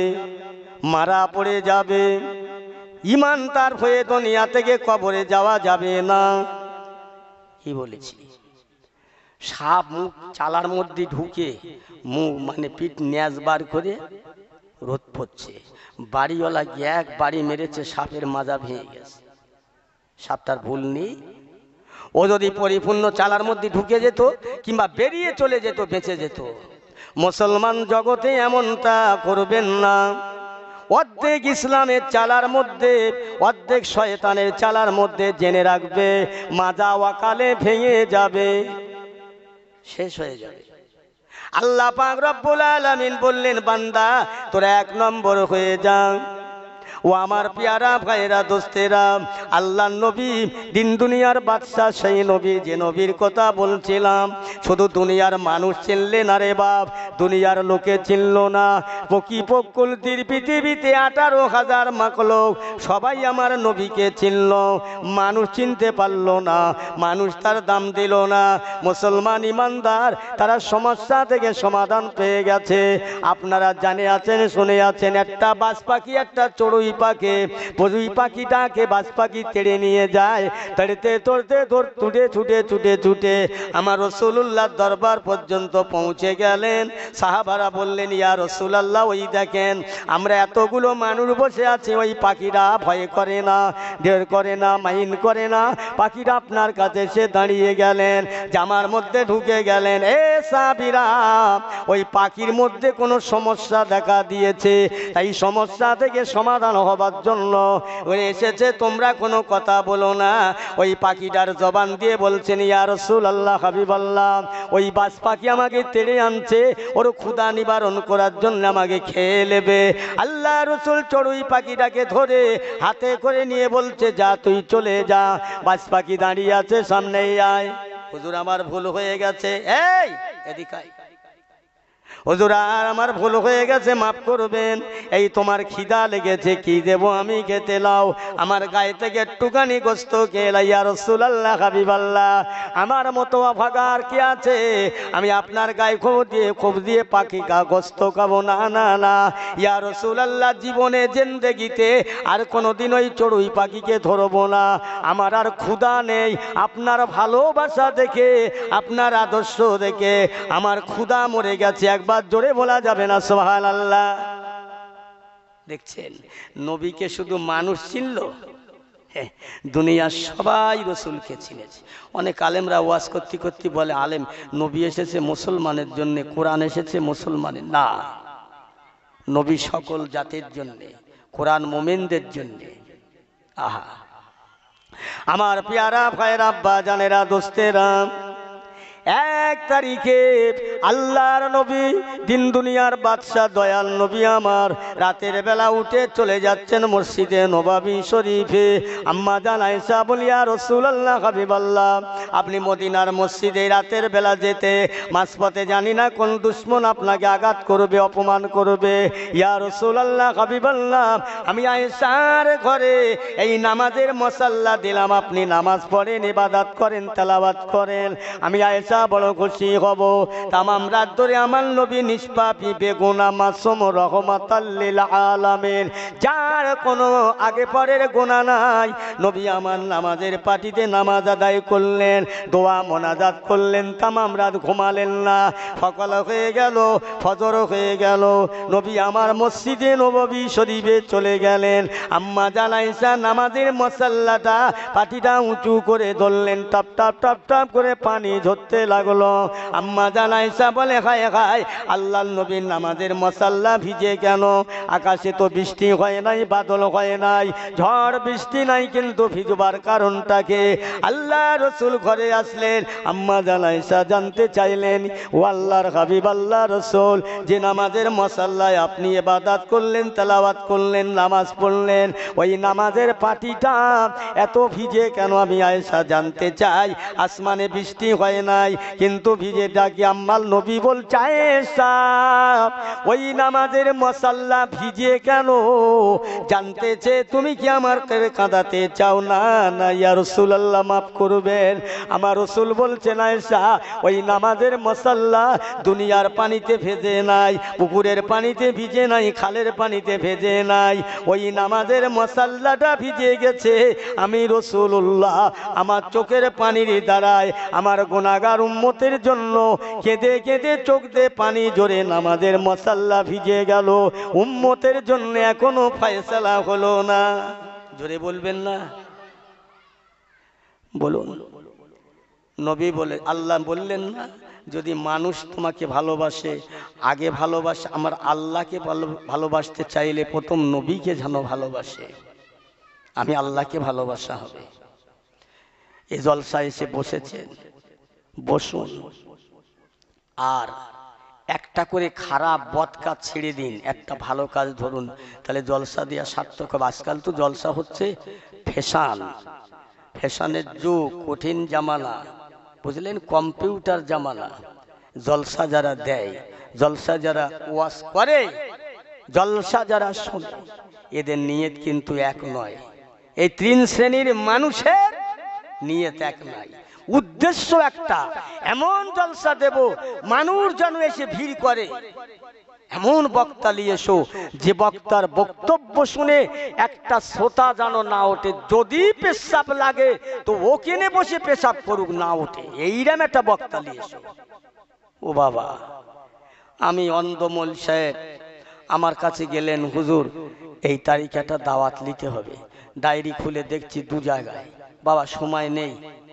A: মারা পড়ে যাবে ইমান তার হয়ে দুনিয়া থেকে কবরে যাওয়া যাবে না কি বলেছি সাপ মুখ চালার মধ্যে ঢুকে মুখ মানে পিঠ ন্যাজ বার করে রোদ পড়ছে বাড়িওয়ালা গিয়ে এক বাড়ি মেরেছে সাপের মাজা ভেঙে গেছে সাপটার ভুল নেই ও যদি পরিপূর্ণ চালার মধ্যে ঢুকে যেত কিংবা বেরিয়ে চলে যেত বেঁচে যেত মুসলমান জগতে এমনটা করবেন না অর্ধেক ইসলামের চালার মধ্যে অর্ধেক শয়তানের চালার মধ্যে জেনে রাখবে মাজা ওয়াকালে ভেঙে যাবে শেষ হয়ে যাবে আল্লাহ পাক রব্বুল আলামিন বললেন বান্দা তোরা এক নম্বর হয়ে যা ও আমার পেয়ারা ভাইরা দোস্তেরা আল্লাহ নবী দিন দুনিয়ার বাদশাহ সেই নবী যে নবীর কথা বলছিলাম শুধু দুনিয়ার মানুষ চিনলে না রে বাপ দুনিয়ার লোকে চিনল না প্রকৃপকুলতির পৃথিবীতে আঠারো হাজার মাকলোক সবাই আমার নবীকে চিনল মানুষ চিনতে পারল না মানুষ তার দাম দিল না মুসলমান ইমানদার তারা সমস্যা থেকে সমাধান পেয়ে গেছে আপনারা জানে আছেন শুনে আছেন একটা বাস পাখি একটা চড়ুই পাখি ববুই পাখিটাকে বাস পাখি তেড়ে নিয়ে যায় তাড়িতে তোড়তে তোর ছুটে ছুটে ছুটে ছুটে আমার রসুল্লাহ দরবার পর্যন্ত পৌঁছে গেলেন সাহাবারা বললেন ইয়া রসুলাল্লাহ ওই দেখেন আমরা এতগুলো মানুষ বসে আছি ওই পাখিরা ভয় করে না ঢের করে না মাইন করে না পাখিরা আপনার কাছে সে দাঁড়িয়ে গেলেন জামার মধ্যে ঢুকে গেলেন এ সাবিরা ওই পাখির মধ্যে কোনো সমস্যা দেখা দিয়েছে তাই সমস্যা থেকে সমাধান হবার জন্য ওই এসেছে তোমরা কোনো কথা বলো না ওই পাখিটার জবান দিয়ে বলছেন ইয়া রসুল আল্লাহ আল্লাহ ওই বাস পাখি আমাকে তেড়ে আনছে ওর ক্ষুদা নিবারণ করার জন্য আমাকে খেয়ে নেবে আল্লাহ রসুল চড়ুই পাখিটাকে ধরে হাতে করে নিয়ে বলছে যা তুই চলে যা বাস পাখি দাঁড়িয়ে আছে সামনেই আয় হুজুর আমার ভুল হয়ে গেছে এই এদিকায় হজুর আর আমার ভুল হয়ে গেছে মাফ করবেন এই তোমার খিদা লেগেছে কি দেব আমি খেতে লাও আমার গায়ে থেকে টুকানি গোস্ত খেলাইয়া রসুলাল্লাহ হাবিবাল্লাহ আমার মতো ভাগার কি আছে আমি আপনার গায়ে খুব দিয়ে খুব দিয়ে পাখি গা গোস্ত খাবো না না না ইয়া রসুলাল্লাহ জীবনে জেন্দেগিতে আর কোনো দিন ওই চড়ুই পাখিকে ধরবো না আমার আর ক্ষুদা নেই আপনার ভালোবাসা দেখে আপনার আদর্শ দেখে আমার ক্ষুদা মরে গেছে একবার একবার জোরে বলা যাবে না সোহান আল্লাহ দেখছেন নবীকে শুধু মানুষ চিনল হ্যাঁ, দুনিয়ার সবাই রসুলকে চিনেছে অনেক আলেমরা ওয়াজ করতে করতে বলে আলেম নবী এসেছে মুসলমানের জন্য কোরআন এসেছে মুসলমানের না নবী সকল জাতির জন্যে কোরআন মোমেনদের জন্যে আহা আমার পেয়ারা ভাইরা আব্বা জানেরা দোস্তেরা এক তারিখে আল্লাহর নবী দিন দুনিয়ার বাদশাহ দয়াল নবী আমার রাতের বেলা উঠে চলে যাচ্ছেন মসজিদে নবাবী শরীফে আম্মা জানাইসা বলিয়া রসুল আল্লাহ হাবিব আল্লাহ আপনি মদিনার মসজিদে রাতের বেলা যেতে মাঝপথে জানি না কোন দুশ্মন আপনাকে আঘাত করবে অপমান করবে ইয়া রসুল আল্লাহ হাবিব আল্লাহ আমি আয়েসার ঘরে এই নামাজের মশাল্লা দিলাম আপনি নামাজ পড়েন ইবাদাত করেন তেলাবাদ করেন আমি আয়েস পয়সা বড় খুশি হব তামাম রাত ধরে আমার নবী নিষ্পাপি বেগুনা মাসুম রহমত আলামের যার কোনো আগে পরের গোনা নাই নবী আমার নামাজের পাটিতে নামাজ আদায় করলেন দোয়া মোনাজাত করলেন তামাম রাত ঘুমালেন না সকাল হয়ে গেল ফজর হয়ে গেল নবী আমার মসজিদে নবী শরীফে চলে গেলেন আম্মা জানাইসা নামাজের মশাল্লাটা পাটিটা উঁচু করে ধরলেন টপ টপ টাপ টপ করে পানি ধরতে লাগলো আম্মা জানাইসা বলে খায় খায় আল্লাহ নবীন নামাজের মশাল্লা ভিজে কেন আকাশে তো বৃষ্টি হয় নাই বাদল হয় নাই ঝড় বৃষ্টি নাই কিন্তু ভিজবার কারণটাকে আল্লাহ রসুল ঘরে আসলেন আম্মা জানাইসা জানতে চাইলেন ও আল্লাহর হাবিব আল্লাহ রসুল যে নামাজের মশাল্লায় আপনি এবাদাত করলেন তেলাবাদ করলেন নামাজ পড়লেন ওই নামাজের পাটিটা এত ভিজে কেন আমি আয়সা জানতে চাই আসমানে বৃষ্টি হয় নাই নাই কিন্তু ভিজে ডাকি আম্মাল নবী বল চায় ওই নামাজের মশাল্লা ভিজে কেন জানতে চে তুমি কি আমার কাঁদাতে চাও না না ইয়া রসুল আল্লাহ মাফ করবেন আমার রসুল না এসা ওই নামাজের মশাল্লা দুনিয়ার পানিতে ভেজে নাই পুকুরের পানিতে ভিজে নাই খালের পানিতে ভেজে নাই ওই নামাজের মশাল্লাটা ভিজে গেছে আমি রসুল্লাহ আমার চোখের পানির দ্বারায় আমার গোনাগার উম্মতের জন্য কেঁদে কেঁদে চোখ দিয়ে পানি জোরে নামাজের মশাল্লা ভিজে গেল উম্মতের জন্য এখনো ফয়সালা হলো না জোরে বলবেন না বলুন নবী বলে আল্লাহ বললেন না যদি মানুষ তোমাকে ভালোবাসে আগে ভালোবাসে আমার আল্লাহকে ভালোবাসতে চাইলে প্রথম নবীকে যেন ভালোবাসে আমি আল্লাহকে ভালোবাসা হবে এ জলসা এসে বসেছেন বসুন আর একটা করে খারাপ বদ কাজ ছেড়ে দিন একটা ভালো কাজ ধরুন তাহলে জলসা দেওয়া সার্থক হবে আজকাল তো জলসা হচ্ছে ফ্যাশান ফ্যাশানের যুগ কঠিন জামানা বুঝলেন কম্পিউটার জামানা জলসা যারা দেয় জলসা যারা ওয়াশ করে জলসা যারা শোনে এদের নিয়ত কিন্তু এক নয় এই তিন শ্রেণীর মানুষের নিয়ত এক নয় উদ্দেশ্য একটা এমন জলসা দেব মানুষ যেন এসে ভিড় করে এমন বক্তা নিয়ে যে বক্তার বক্তব্য শুনে একটা শ্রোতা যেন না ওঠে যদি পেশাব লাগে তো ও কেনে বসে পেশাব করুক না ওঠে এইরম একটা বক্তা নিয়ে ও বাবা আমি অন্ধমল সাহেব আমার কাছে গেলেন হুজুর এই একটা দাওয়াত নিতে হবে ডায়েরি খুলে দেখছি দু জায়গায় বাবা সময় নেই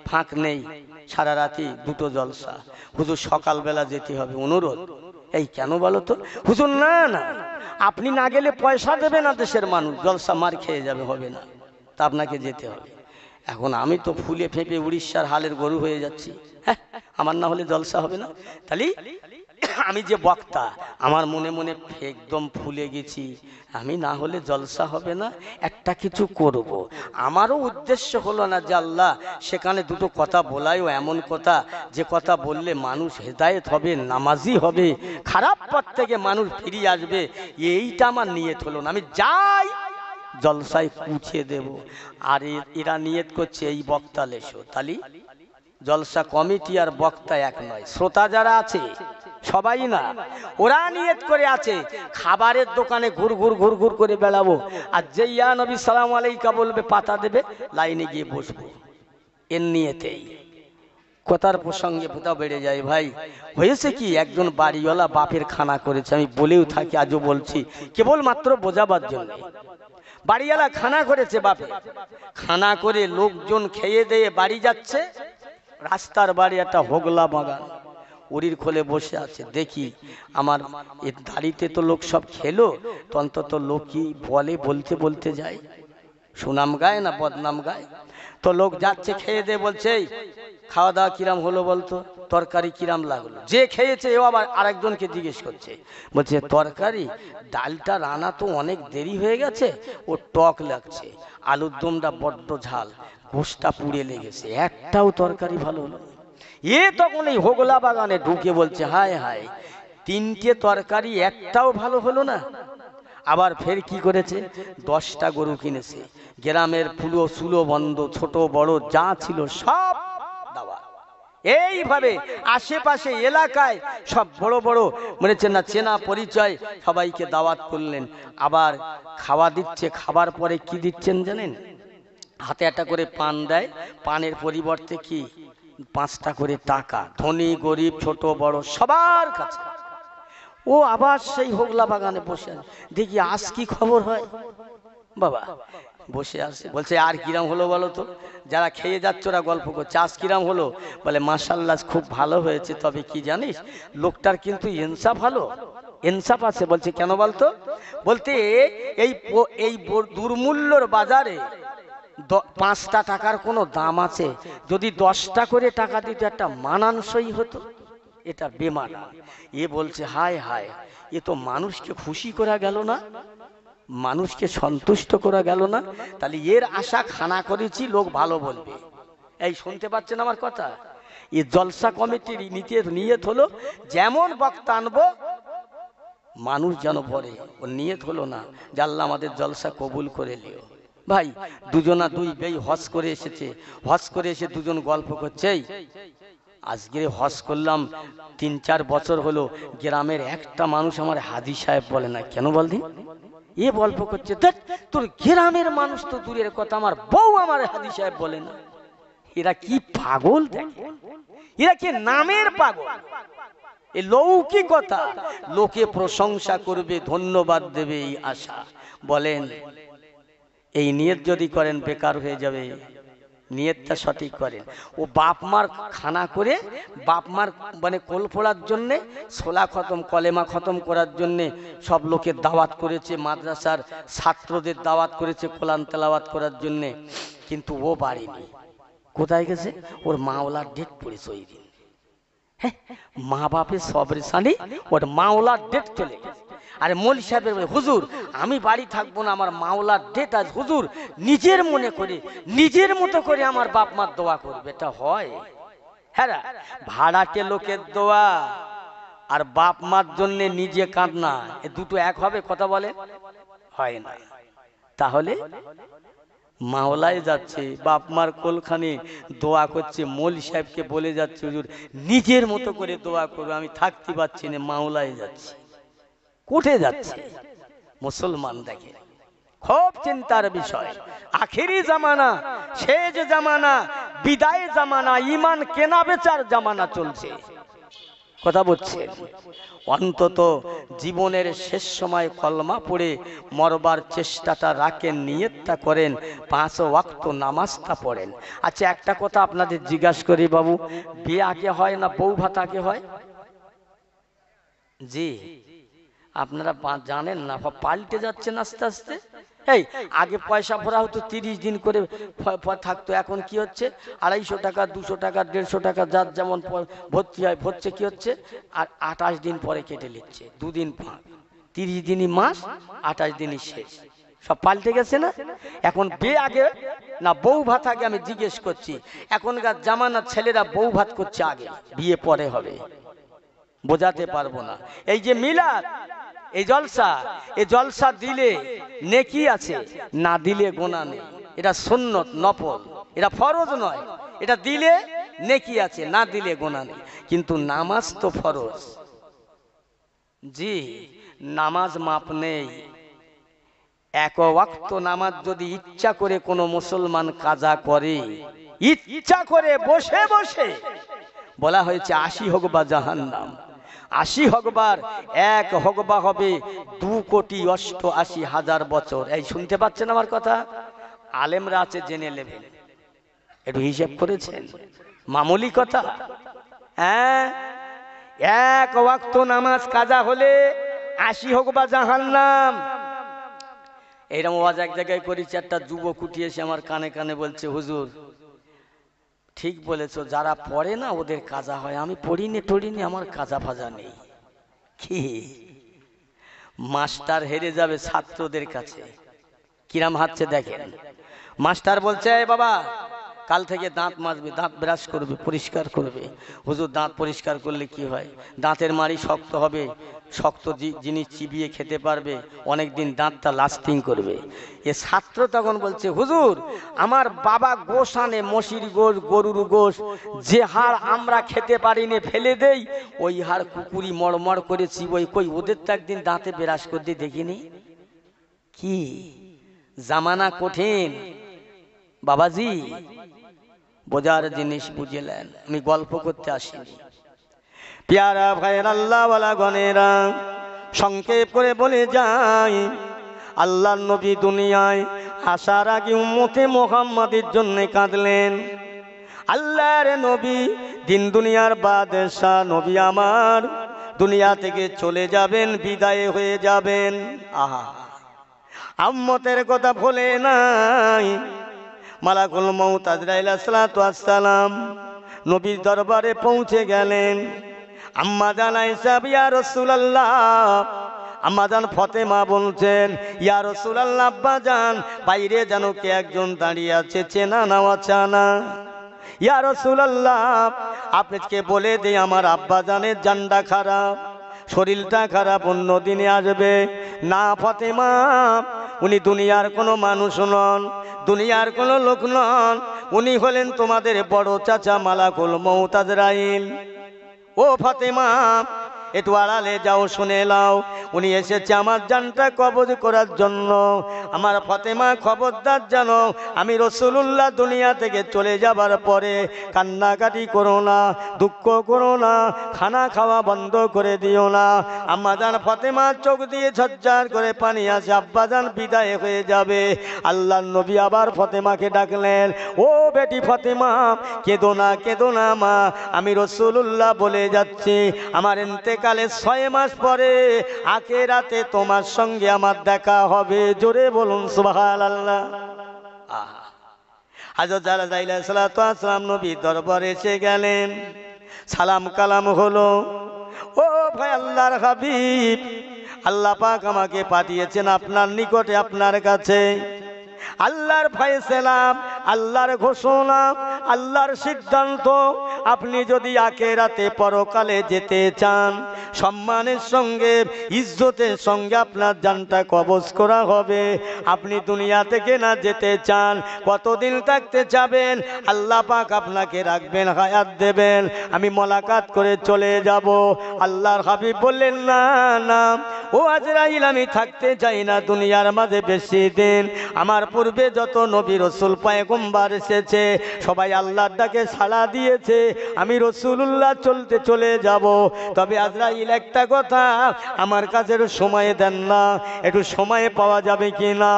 A: ফাঁক নেই সারা রাতি দুটো জলসা হুজুর সকালবেলা যেতে হবে অনুরোধ এই কেন বলো তো হুজুর না না আপনি না গেলে পয়সা দেবে না দেশের মানুষ জলসা মার খেয়ে যাবে হবে না তা আপনাকে যেতে হবে এখন আমি তো ফুলে ফেঁপে উড়িষ্যার হালের গরু হয়ে যাচ্ছি হ্যাঁ আমার না হলে জলসা হবে না তাহলে আমি যে বক্তা আমার মনে মনে একদম ফুলে গেছি আমি না হলে জলসা হবে না একটা কিছু করব। আমারও উদ্দেশ্য হলো না যে আল্লাহ সেখানে দুটো কথা বলাইও এমন কথা যে কথা বললে মানুষ হেদায়েত হবে নামাজি হবে খারাপ পথ থেকে মানুষ ফিরিয়ে আসবে এইটা আমার নিয়ত হলো না আমি যাই জলসায় পুঁছে দেব আর এরা নিয়ত করছে এই বক্তা লেসো তালি জলসা কমিটি আর বক্তা এক নয় শ্রোতা যারা আছে সবাই না ওরা নিয়ত করে আছে খাবারের দোকানে ঘুর ঘুর ঘুর ঘুর করে বেড়াবো আর যে ইয়া নবী সালাম আলাইকা বলবে পাতা দেবে লাইনে গিয়ে বসবো এর নিয়েতেই কথার প্রসঙ্গে ভূতা বেড়ে যায় ভাই হয়েছে কি একজন বাড়িওয়ালা বাপের খানা করেছে আমি বলেও থাকি আজও বলছি কেবলমাত্র বোঝাবার জন্য বাড়িওয়ালা খানা করেছে বাপে খানা করে লোকজন খেয়ে দিয়ে বাড়ি যাচ্ছে রাস্তার বাড়ি একটা হোগলা বাগান উড়ির খোলে বসে আছে দেখি আমার এ দাড়িতে তো লোক সব খেলো তো অন্তত লোক কি বলে বলতে বলতে যায় সুনাম গায় না বদনাম গায় তো লোক যাচ্ছে খেয়ে দে বলছে খাওয়া দাওয়া কিরাম হলো বলতো তরকারি কিরাম লাগলো যে খেয়েছে ও আবার আরেকজনকে জিজ্ঞেস করছে বলছে তরকারি ডালটা রানা তো অনেক দেরি হয়ে গেছে ও টক লাগছে আলুর দমটা বড্ড ঝাল গোসটা পুড়ে লেগেছে একটাও তরকারি ভালো হলো এ তখন এই হোগলা বাগানে ঢুকে বলছে হায় হায় তিনটে তরকারি একটাও ভালো হলো না আবার ফের কি করেছে দশটা গরু কিনেছে গ্রামের ফুলো সুলো বন্ধ ছোট বড় যা ছিল সব দাওয়া এইভাবে আশেপাশে এলাকায় সব বড় বড় মানে চেনা চেনা পরিচয় সবাইকে দাওয়াত করলেন আবার খাওয়া দিচ্ছে খাবার পরে কি দিচ্ছেন জানেন হাতে একটা করে পান দেয় পানের পরিবর্তে কি পাঁচটা করে টাকা ধনী গরিব ছোট বড় সবার কাছে ও আবার সেই হোগলা বাগানে বসে আছে দেখি আজ কি খবর হয় বাবা বসে আসে বলছে আর কিরাম হলো বলো তো যারা খেয়ে যাচ্ছ ওরা গল্প করছে আজ কিরাম হলো বলে মাসাল্লাহ খুব ভালো হয়েছে তবে কি জানিস লোকটার কিন্তু ইনসাফ ভালো ইনসাফ আছে বলছে কেন বলতো বলতে এই এই দুর্মূল্যর বাজারে পাঁচটা টাকার কোনো দাম আছে যদি দশটা করে টাকা দিতে একটা মানানসই হতো এটা বেমার এ বলছে হায় হায় এ তো মানুষকে খুশি করা গেল না মানুষকে সন্তুষ্ট করা গেল না তাহলে এর আশা খানা করেছি লোক ভালো বলবে এই শুনতে পাচ্ছেন আমার কথা এ জলসা কমিটির নীতি নিয়ত হলো যেমন বক্তা আনব মানুষ যেন পরে ও নিয়ত হলো না জানলা আমাদের জলসা কবুল করে নিও ভাই দুজনা দুই বেই হস করে এসেছে হস করে এসে দুজন গল্প করছে আজকে হস করলাম তিন চার বছর হলো গ্রামের একটা মানুষ আমার হাদি সাহেব বলে না কেন বলদি এ গল্প করছে দেখ তোর গ্রামের মানুষ তো দূরের কথা আমার বউ আমার হাদি সাহেব বলে না এরা কি পাগল দেখে এরা কি নামের পাগল এ লৌকিকতা লোকে প্রশংসা করবে ধন্যবাদ দেবে এই আশা বলেন এই নিয়ত যদি করেন বেকার হয়ে যাবে নিয়তটা সঠিক করেন ও বাপ মার খানা করে বাপ মার মানে কোল ফোড়ার জন্যে সোলা খতম কলেমা খতম করার জন্যে সব লোকের দাওয়াত করেছে মাদ্রাসার ছাত্রদের দাওয়াত করেছে কোলান তেলাওয়াত করার জন্যে কিন্তু ও বাড়িনি কোথায় গেছে ওর মাওলার ডেট পড়েছে ওই দিন হ্যাঁ মা বাপের সবরে সানি ওর মাওলার ডেট চলে গেছে আর মৌলী সাহেবের হুজুর আমি বাড়ি থাকবো না আমার মাওলার ডেট আজ হুজুর নিজের মনে করে নিজের মতো করে আমার বাপ মার দোয়া করবে এটা হয় হ্যাঁ ভাড়াটে লোকের দোয়া আর বাপ মার জন্য নিজে কাঁদনা এ দুটো এক হবে কথা বলে হয় না তাহলে মাওলায় যাচ্ছে বাপ মার কোলখানে দোয়া করছে মল সাহেবকে বলে যাচ্ছে হুজুর নিজের মতো করে দোয়া করবে আমি থাকতে পারছি না মাওলায় যাচ্ছি উঠে যাচ্ছে মুসলমান দেখে খুব চিন্তার বিষয় আখেরি জামানা শেষ জামানা বিদায় জামানা ইমান কেনা বেচার জামানা চলছে কথা বলছে অন্তত জীবনের শেষ সময় কলমা পড়ে মরবার চেষ্টাটা রাখেন নিয়তটা করেন পাঁচ ওয়াক্ত নামাজটা পড়েন আচ্ছা একটা কথা আপনাদের জিজ্ঞাসা করি বাবু বিয়ে আগে হয় না বউ ভাত আগে হয় জি আপনারা জানেন না পাল্টে যাচ্ছেন আস্তে আস্তে এই আগে পয়সা ভরা হতো তিরিশ দিন করে থাকতো এখন কি হচ্ছে আড়াইশো টাকা দুশো টাকা দেড়শো টাকা যার যেমন ভর্তি হয় ভরছে কি হচ্ছে আর আঠাশ দিন পরে কেটে নিচ্ছে দুদিন পর তিরিশ দিনই মাস আঠাশ দিনই শেষ সব পাল্টে গেছে না এখন বে আগে না বউ ভাত আগে আমি জিজ্ঞেস করছি এখনকার জামানার ছেলেরা বউ ভাত করছে আগে বিয়ে পরে হবে বোঝাতে পারবো না এই যে মিলাদ এই জলসা এই জলসা দিলে নেকি আছে না দিলে গোনা নেই এটা সুন্নত নফল এটা ফরজ নয় এটা দিলে নেকি আছে না দিলে গোনা নেই কিন্তু নামাজ তো ফরজ জি নামাজ মাপ নেই এক ওয়াক্ত নামাজ যদি ইচ্ছা করে কোনো মুসলমান কাজা করে ইচ্ছা করে বসে বসে বলা হয়েছে আশি হোক বা জাহান্নাম আশি হকবার এক হকবা হবে দু কোটি অষ্ট আশি হাজার বছর এই শুনতে পাচ্ছেন আমার কথা আলেমরা আছে জেনে নেবেন একটু হিসেব করেছেন মামুলি কথা হ্যাঁ এক ওয়াক্ত নামাজ কাজা হলে আশি হোক বা জাহান নাম এরকম ওয়াজ এক জায়গায় করেছি একটা যুবক উঠিয়েছে আমার কানে কানে বলছে হুজুর ঠিক বলেছো যারা পড়ে না ওদের কাজা হয় আমি পড়িনি টড়িনি আমার কাজা ফাজা নেই কি মাস্টার হেরে যাবে ছাত্রদের কাছে কিরাম হাতছে দেখেন মাস্টার বলছে বাবা কাল থেকে দাঁত মাজবে দাঁত ব্রাশ করবে পরিষ্কার করবে হুজুর দাঁত পরিষ্কার করলে কি হয় দাঁতের মারি শক্ত হবে শক্ত জিনিস চিবিয়ে খেতে পারবে অনেক দিন দাঁতটা লাস্টিং করবে এ ছাত্র তখন বলছে হুজুর আমার বাবা গোশ আনে মসির গোশ গরুর গোশ যে হাড় আমরা খেতে পারিনি ফেলে দেই ওই হাড় কুকুরি মড়মড় করে ওই কই ওদের তো একদিন দাঁতে ব্রাশ করতে দেখিনি কি জামানা কঠিন বাবাজি বোঝার জিনিস বুঝিলেন আমি গল্প করতে আসি পেয়ারা ভাইয়ের আল্লাহওয়ালা গণেরা সংক্ষেপ করে বলে যাই আল্লাহ নবী দুনিয়ায় আসার আগে উম্মতে মোহাম্মদের জন্য কাঁদলেন আল্লাহর নবী দিন দুনিয়ার বাদশাহ নবী আমার দুনিয়া থেকে চলে যাবেন বিদায় হয়ে যাবেন আহা আম্মতের কথা ভোলে নাই মালাকুল মৌত আজরাইল সালাম নবীর দরবারে পৌঁছে গেলেন আম্মা জানা হিসাব ইয়া রসুলাল্লাহ আমাজান ফতেমা বলছেন ইয়া রসুলাল্লাহ আব্বাজান বাইরে যেন কে একজন দাঁড়িয়ে আছে চেনা নাওয়া চানা ইয়া রসুলাল্লাহ আপনাকে বলে দিই আমার আব্বাজানের জান্ডা খারাপ শরীরটা খারাপ অন্য দিনে আসবে না ফাতেমা উনি দুনিয়ার কোনো মানুষ নন দুনিয়ার কোনো লোক নন উনি হলেন তোমাদের বড় চাচা মালাকুল মৌতাজ রাইল ও ফাতেমা একটু আড়ালে যাও শুনে লাও উনি এসেছে আমার জানটা কবজ করার জন্য আমার ফতেমা খবরদার জানো আমি রসুল্লাহ দুনিয়া থেকে চলে যাবার পরে কান্নাকাটি করো না দুঃখ করো না খানা খাওয়া বন্ধ করে দিও না আম্মাজান ফতেমা চোখ দিয়ে ঝজ্জার করে পানি আসে আব্বাজান বিদায় হয়ে যাবে আল্লাহ নবী আবার ফতেমাকে ডাকলেন ও বেটি ফতেমা কেদো না কেদো না মা আমি রসুল্লাহ বলে যাচ্ছি আমার এতে পরকালে ছয় মাস পরে আকে রাতে তোমার সঙ্গে আমার দেখা হবে জোরে বলুন সুবাহাল আল্লাহ হাজর যারা যাইলা সালাম নবী দরবার এসে গেলেন সালাম কালাম হলো ও ভাই আল্লাহর হাবিব আল্লাহ পাক আমাকে পাঠিয়েছেন আপনার নিকটে আপনার কাছে আল্লাহর ফয়সালাম আল্লাহর ঘোষণা আল্লাহর সিদ্ধান্ত আপনি যদি আকে রাতে পরকালে যেতে চান সম্মানের সঙ্গে ইজ্জতের সঙ্গে আপনার যানটা কবজ করা হবে আপনি দুনিয়া থেকে না যেতে চান কতদিন থাকতে চাবেন আল্লাহ পাক আপনাকে রাখবেন হায়াত দেবেন আমি মোলাকাত করে চলে যাব আল্লাহর হাবিব বললেন না না ও আজরাইল আমি থাকতে চাই না দুনিয়ার মাঝে বেশি দিন আমার পূর্বে যত নবী রসুল পায়গম সোমবার এসেছে সবাই আল্লাহর ডাকে সাড়া দিয়েছে আমি রসুল্লাহ চলতে চলে যাব তবে আজরাইল একটা কথা আমার কাছে সময় দেন না একটু সময় পাওয়া যাবে কি না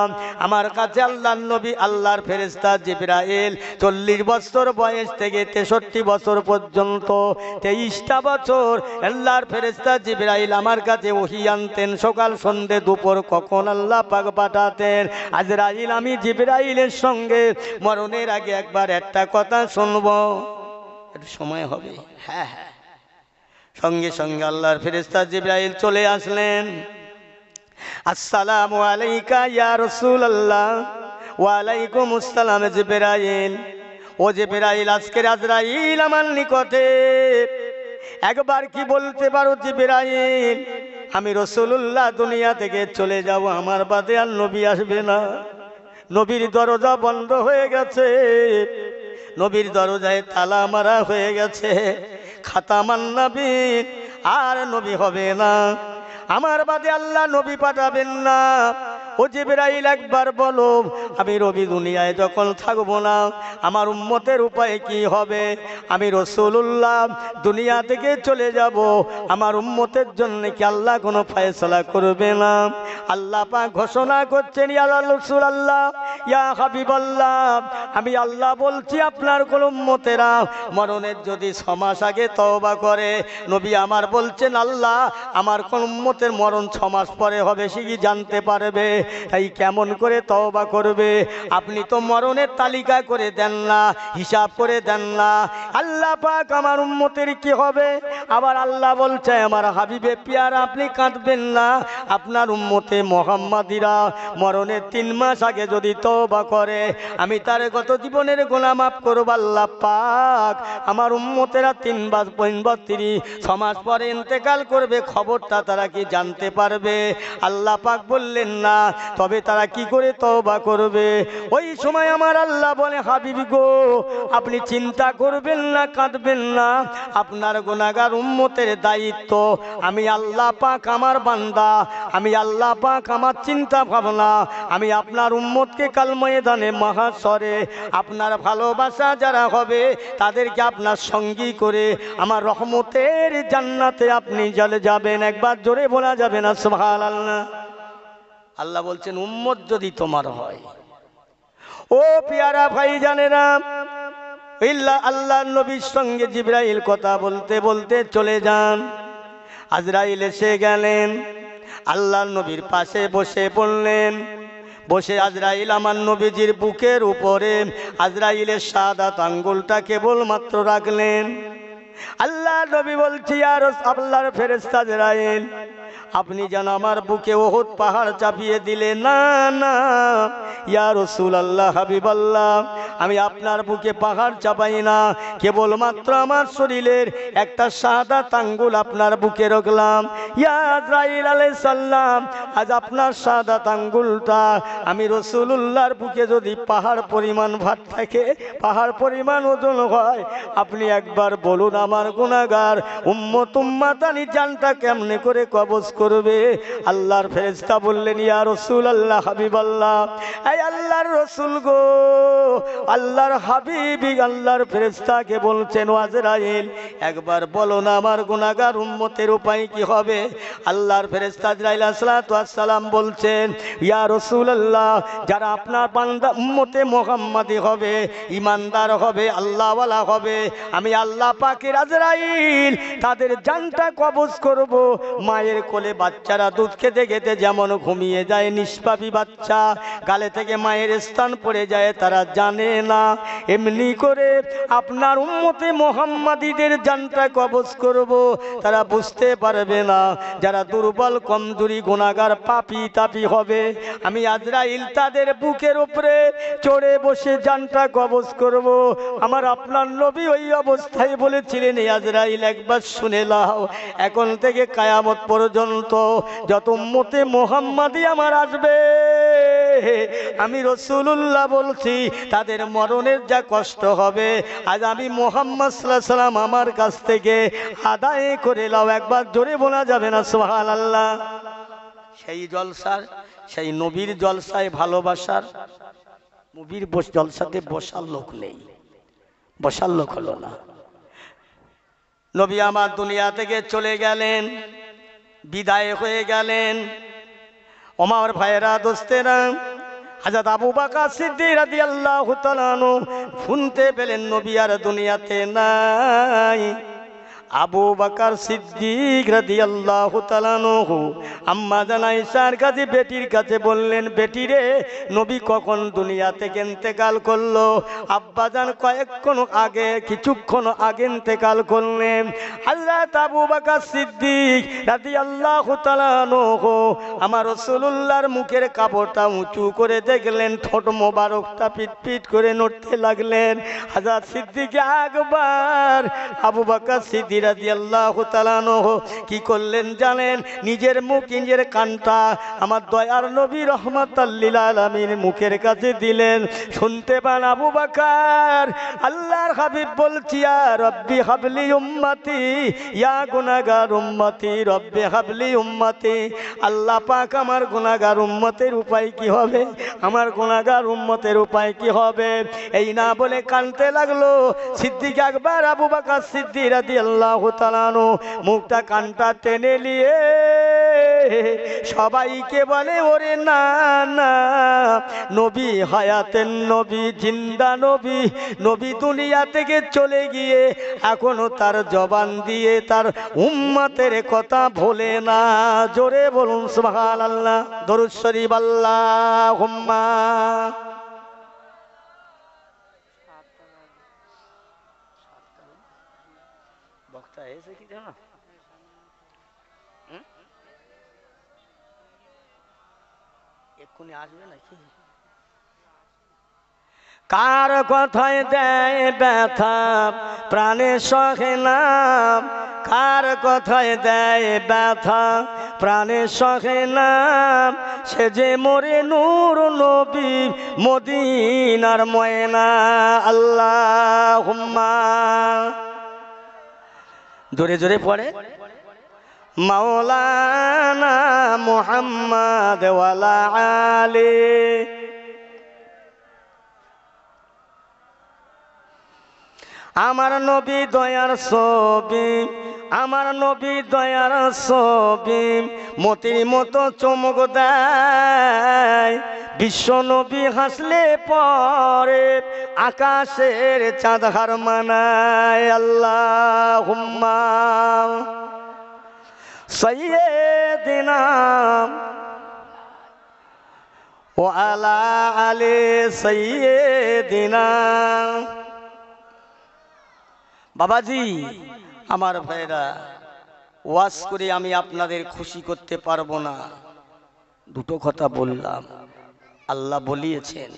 A: আমার কাছে আল্লাহ নবী আল্লাহর ফেরেস্তা জিব্রাইল চল্লিশ বছর বয়স থেকে তেষট্টি বছর পর্যন্ত তেইশটা বছর আল্লাহর ফেরেস্তা জিব্রাইল আমার কাছে ওহি আনতেন সকাল সন্ধে দুপুর কখন আল্লাহ পাক পাঠাতেন আজরাইল আমি জিব্রাইলের সঙ্গে মরণের আগে একবার একটা কথা শুনব একটু সময় হবে হ্যাঁ হ্যাঁ সঙ্গে সঙ্গে আল্লাহর ফেরেস্তা জিব্রাইল চলে আসলেন আসসালামু আলাইকা ইয়া রাসূলুল্লাহ ওয়া আলাইকুম আসসালাম জিব্রাইল ও জিব্রাইল আজকে আজরাইল আমার নিকটে একবার কি বলতে পারো জিব্রাইল আমি রসুল্লাহ দুনিয়া থেকে চলে যাব আমার বাদে আর নবী আসবে না নবীর দরজা বন্ধ হয়ে গেছে নবীর দরজায় তালা মারা হয়ে গেছে খাতামান নবীন আর নবী হবে না আমার বাদে আল্লাহ নবী পাঠাবেন না ও জিব্রাইল একবার বলো আমি রবি দুনিয়ায় যখন থাকবো না আমার উম্মতের উপায় কি হবে আমি রসুল্লাহ দুনিয়া থেকে চলে যাব আমার উম্মতের জন্য কি আল্লাহ কোনো ফয়সলা করবে না আল্লাহ পা ঘোষণা করছেন রসুল আল্লাহ ইয়া হাবিবাল্লাহ আমি আল্লাহ বলছি আপনার কোন উম্মতেরা মরণের যদি ছমাস আগে তওবা করে নবী আমার বলছেন আল্লাহ আমার কোন উম্মতের মরণ ছমাস পরে হবে সে কি জানতে পারবে এই কেমন করে তওবা করবে আপনি তো মরণের তালিকা করে দেন না হিসাব করে দেন না আল্লাহ পাক আমার উম্মতের কি হবে আবার আল্লাহ বলছে আমার হাবিবে পিয়ার আপনি কাঁদবেন না আপনার উম্মতে মোহাম্মদিরা মরণের তিন মাস আগে যদি তওবা করে আমি তার গত জীবনের গোনা মাফ করব আল্লাহ পাক আমার উম্মতেরা তিন বাস পঁয়ত্রিশ সমাজ পরে ইন্তেকাল করবে খবরটা তারা কি জানতে পারবে আল্লাহ পাক বললেন না তবে তারা কি করে তবা করবে ওই সময় আমার আল্লাহ বলে হাবিব গো আপনি চিন্তা করবেন না কাঁদবেন না আপনার গোনাগার উম্মতের দায়িত্ব আমি আল্লাহ পাক আমার বান্দা আমি আল্লাহ পাক আমার চিন্তা ভাবনা আমি আপনার উম্মতকে কাল ময়দানে মহাসরে আপনার ভালোবাসা যারা হবে তাদেরকে আপনার সঙ্গী করে আমার রহমতের জান্নাতে আপনি জলে যাবেন একবার জোরে বলা যাবে না আল্লাহ আল্লাহ বলছেন উম্মত যদি তোমার হয় ও পিয়ারা ভাই জানে না ইল্লা আল্লাহ নবীর সঙ্গে জিব্রাইল কথা বলতে বলতে চলে যান আজরাইল এসে গেলেন আল্লাহ নবীর পাশে বসে পড়লেন বসে আজরাইল আমার নবীজির বুকের উপরে আজরাইলের সাদা আঙ্গুলটা কেবলমাত্র রাখলেন আল্লাহ নবী বলছি আর আল্লাহর ফেরেস্তা জরাইল আপনি যেন আমার বুকে ওহত পাহাড় চাপিয়ে দিলে না না ইয়া রসুল আল্লাহ হাবিব আল্লাহ আমি আপনার বুকে পাহাড় চাপাই না কেবলমাত্র আমার শরীরের একটা সাদা তাঙ্গুল আপনার বুকে রাখলাম ইয়াদ্রাইল আলে সাল্লাম আজ আপনার সাদা তাঙ্গুলটা আমি রসুলুল্লাহর বুকে যদি পাহাড় পরিমাণ ভাত থাকে পাহাড় পরিমাণ ওজন হয় আপনি একবার বলুন আমার গুণাগার উম্মত জানটা কেমনে করে কবজ করবে আল্লাহর ফেরেস্তা বললেন ইয়া রসুল আল্লাহ হাবিব আল্লাহ এই আল্লাহর রসুল গো আল্লাহর হাবিবি আল্লাহর ফেরেস্তাকে বলছেন ওয়াজরাইল একবার বলো না আমার গুণাগার উম্মতের উপায় কি হবে আল্লাহর ফেরেস্তা ইসরাইল আসসালাম বলছেন ইয়া রসুল আল্লাহ যারা আপনার বান্দা উম্মতে মোহাম্মাদি হবে ইমানদার হবে আল্লাহওয়ালা হবে আমি আল্লাহ পাকে আজরাইল তাদের জানটা কবজ করব মায়ের কোলে বাচ্চারা দুধ খেতে খেতে যেমন ঘুমিয়ে যায় নিষ্পাপি বাচ্চা গালে থেকে মায়ের স্থান পড়ে যায় তারা জানে না এমনি করে আপনার উন্মতে মোহাম্মাদীদের জানটা কবজ করব তারা বুঝতে পারবে না যারা দুর্বল কমজুরি গুণাগার পাপি তাপি হবে আমি আজরাইল তাদের বুকের উপরে চড়ে বসে জানটা কবজ করব আমার আপনার নবী ওই অবস্থায় বলেছিল দিলেন ইয়াজরাইল একবার শুনে লাও এখন থেকে কায়ামত পর্যন্ত যত মতে মোহাম্মদই আমার আসবে আমি রসুল্লাহ বলছি তাদের মরণের যা কষ্ট হবে আজ আমি মোহাম্মদ সাল্লাম আমার কাছ থেকে আদায় করে লাও একবার জোরে বলা যাবে না সোহাল আল্লাহ সেই জলসার সেই নবীর জলসায় ভালোবাসার নবীর জলসাতে বসার লোক নেই বসার লোক হলো না নবী আমার দুনিয়া থেকে চলে গেলেন বিদায় হয়ে গেলেন আমার ভাইয়েরা দোস্তেরা হাজার আবু বাকা সিদ্দিক রাদি আল্লাহ শুনতে পেলেন নবী আর দুনিয়াতে নাই আবু বাকার সিদ্দিক রাদি আল্লাহ তালানহু আম্মা জানাইসার কাছে বেটির কাছে বললেন বেটি রে নবী কখন দুনিয়া থেকে ইন্তেকাল করলো আব্বাজান কয়েকক্ষণ আগে কিছুক্ষণ আগে ইন্তেকাল করলেন আল্লাহ আবু বাকার সিদ্দিক রাধি আল্লাহ তালানহু আমার রসুল্লাহর মুখের কাপড়টা উঁচু করে দেখলেন ঠোঁট মোবারকটা পিটপিট করে নড়তে লাগলেন হাজার সিদ্দিক একবার আবু বাকার সিদ্দিক কি করলেন জানেন নিজের মুখ নিজের কানটা আমার দয়ার নবী রহমত আল্লিলামিন মুখের কাছে দিলেন শুনতে পান আবু বাকার আল্লাহর হাবিব বলছি রব্বি হাবলি উম্মাতি ইয়া গুনাগার উম্মাতি রব্বি হাবলি উম্মাতি আল্লাহ পাক আমার গুনাগার উম্মতের উপায় কি হবে আমার গুনাগার উম্মতের উপায় কি হবে এই না বলে কানতে লাগলো সিদ্দিক একবার আবু বাকার সিদ্ধি রাজি আল্লাহ আল্লাহ তালানো মুখটা কানটা টেনে নিয়ে সবাইকে বলে ওরে না না নবী হায়াতেন নবী জিন্দা নবী নবী দুনিয়া থেকে চলে গিয়ে এখনো তার জবান দিয়ে তার উম্মাতের কথা ভোলে না জোরে বলুন সুবহানাল্লাহ আল্লাহ দরুশ্বরী বাল্লা হুম্মা সামনে আসবে না কি কার কথায় দেয় ব্যথা প্রাণে সহে না কার কথায় দেয় ব্যথা প্রাণে সহে না সে যে মরে নূর নবী মদিনার ময়না আল্লাহ হুম্মা জোরে জোরে পড়ে মাওলানা মোহাম্মদ আলী আমার নবী দয়ার ছবি আমার নবী দয়ার ছবি মতির মতো চমক দেয় বিশ্ব নবী হাসলে পরে আকাশের চাঁদ হার মানায় আল্লাহ বাবাজি আমার ভাইরা ওয়াস করে আমি আপনাদের খুশি করতে পারবো না দুটো কথা বললাম আল্লাহ বলিয়েছেন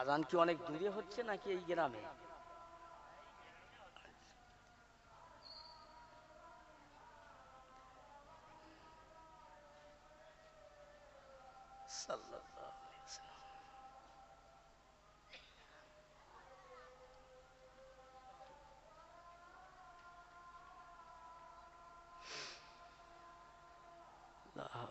A: আজান কি অনেক দূরে হচ্ছে নাকি এই গ্রামে uh,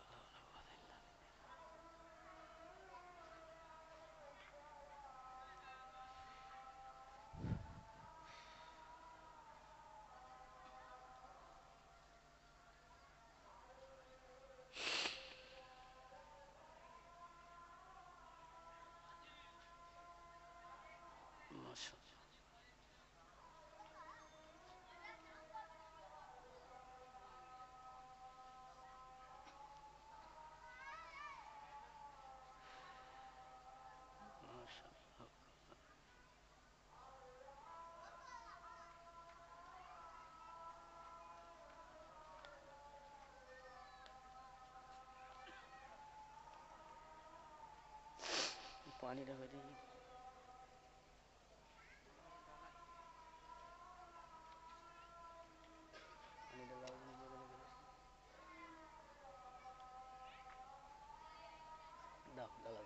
A: পানিটা হয়ে দেখি আপনারা বসেন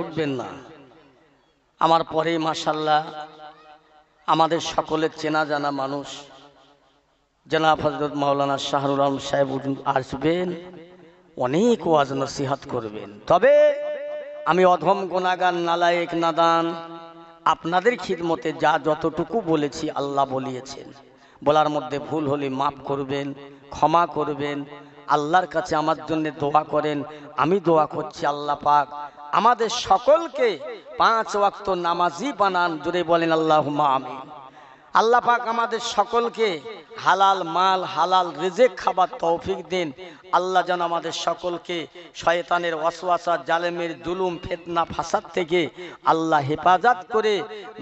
A: উঠবেন না আমার পরে মাসাল্লাহ আমাদের সকলের চেনা জানা মানুষ জনাব হজরত মাওলানা শাহরুল আলম সাহেব আসবেন অনেক ওয়াজ নসিহাত করবেন তবে আমি অধম গোনাগান নালায়েক নাদান আপনাদের খিদমতে যা যতটুকু বলেছি আল্লাহ বলিয়েছেন বলার মধ্যে ভুল হলে মাফ করবেন ক্ষমা করবেন আল্লাহর কাছে আমার জন্য দোয়া করেন আমি দোয়া করছি আল্লাহ পাক আমাদের সকলকে পাঁচ ওয়াক্ত নামাজি বানান জুড়ে বলেন আল্লাহ আমি আল্লাহ পাক আমাদের সকলকে হালাল মাল হালাল রেজেক খাবার তৌফিক দিন আল্লাহ যেন আমাদের সকলকে শয়তানের ওয়াসওয়াসা জালেমের দুলুম ফেতনা ফাসাদ থেকে আল্লাহ হেফাজত করে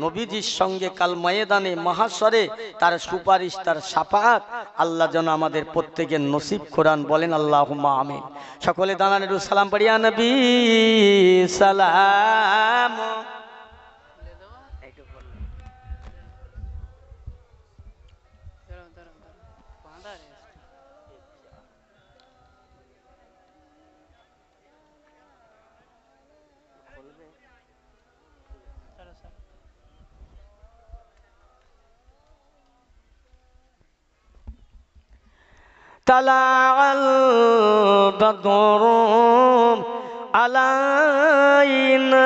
A: নবীজির সঙ্গে কাল ময়দানে মহাস্বরে তার সুপারিশ তার সাফাত আল্লাহ যেন আমাদের প্রত্যেকের নসিব কোরআন বলেন আল্লাহ আমিন সকলে দানানুর সালাম পড়িয়া নবী সালাম طلع البدر علينا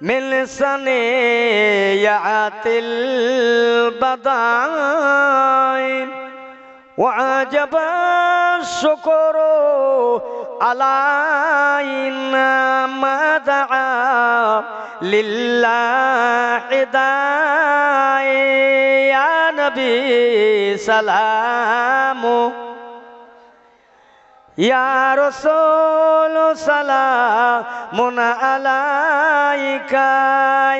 A: من سنيعة البدائن وعجب الشكر علينا ما دعا لله دائن নবী সালামু ইয়ার সোল সালামুন আলাইকা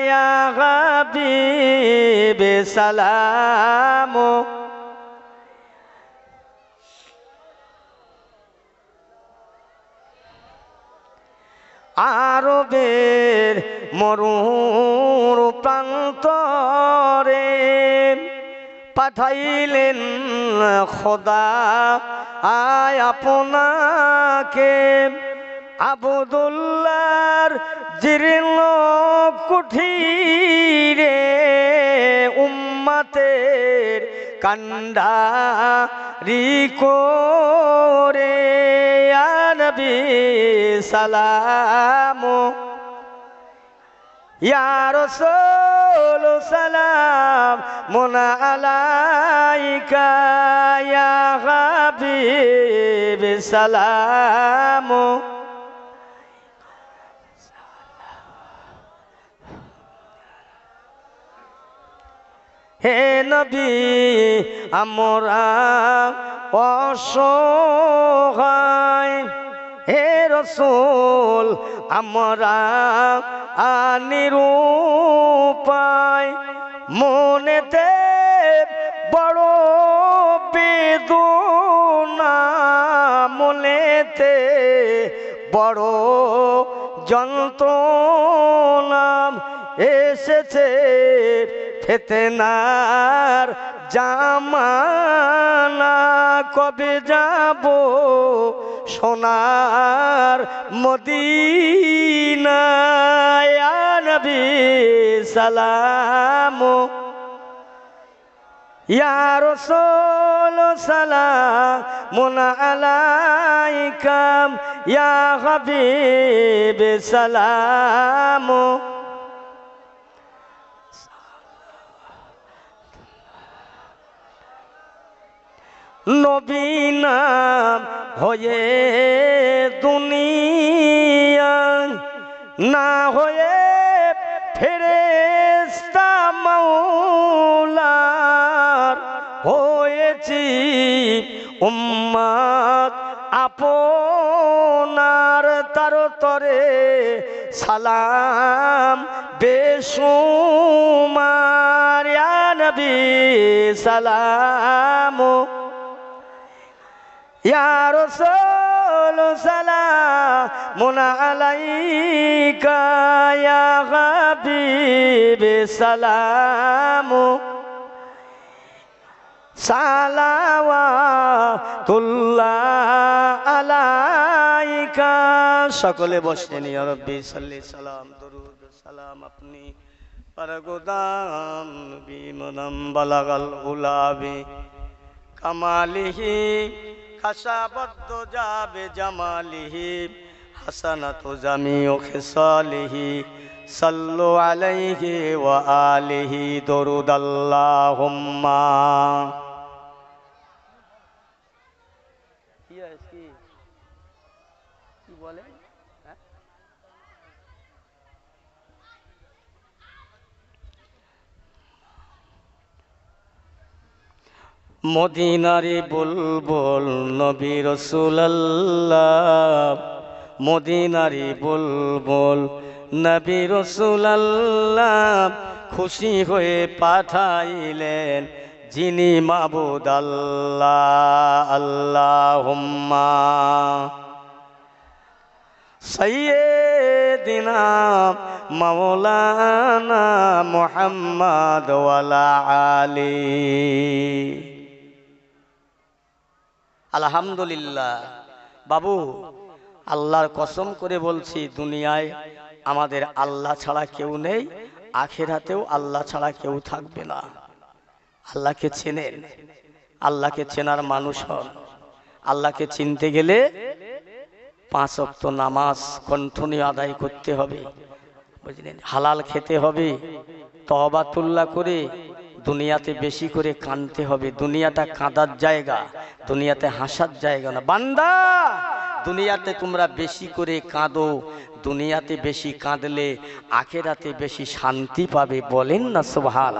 A: ইয়া হাবিব সালামু আরবের মরুর প্রান্তরে পাঠাইলেন খোদা আয় আপনাকে আবুদুল্লার জীর্ণ কুঠিরে উম্মাতের কান্ডারি করে আনবি সালামো ইয়ারসোল সালাম মোনা আলাইকা ইয়া হাবিব সালাম হে নবী আমরা অসহায় হে রসুল আমরা আনিরূপায় মনেতে বড় না মনেতে বড় যন্ত্রণাম এসেছে ফেতেনার জামানা কবে যাবো সোনার মদিনায় সালাম ইয়ার সোল সালা মোনা আলাইকাম ইয়া হবিব সালাম নবীনা হয়ে দুনিয়া না হয়ে ফেরে মাওলার হয়েছি উম্মাদ আপনার তার তরে সালাম বেসুমার নবী সালাম يا رسول سلام عليك يا حبيب سلام সালাওয়াতুল্লাহ আলাইকা সকলে বসেন ইয়া রব্বি সাল্লি সালাম দরুদ সালাম আপনি পরগোদাম বিমনম বালাগাল উলাবি কামালিহি খাসাবদ্ধ যাবে জামালিহি হাসানাত জামি ও খেসালিহি সাল্লু আলাইহি ওয়া আলিহি দরুদ আল্লাহুম্মা মদিনারে বুলবুল নবী রসুল্লাহ মদিনারে বুলবুল নবী রসুল্লাহ খুশি হয়ে পাঠাইলেন যিনি মাবুদ আল্লাহ আল্লাহ সৈয়দিনা মৌলানা মোহাম্মদ ওয়ালা আলী আলহামদুলিল্লাহ বাবু আল্লাহর কসম করে বলছি দুনিয়ায় আমাদের আল্লাহ ছাড়া কেউ নেই আখেরাতেও আল্লাহ ছাড়া কেউ থাকবে না আল্লাহকে চেনেন আল্লাহকে চেনার মানুষ হন আল্লাহকে চিনতে গেলে পাঁচ অক্ত নামাজ কণ্ঠনী আদায় করতে হবে বুঝলেন হালাল খেতে হবে তহবাতুল্লাহ করে দুনিয়াতে বেশি করে কানতে হবে দুনিয়াটা কাঁদার জায়গা দুনিয়াতে হাসার জায়গা না বান্দা দুনিয়াতে তোমরা বেশি করে কাঁদো দুনিয়াতে বেশি কাঁদলে আখেরাতে বেশি শান্তি পাবে বলেন না সোভাল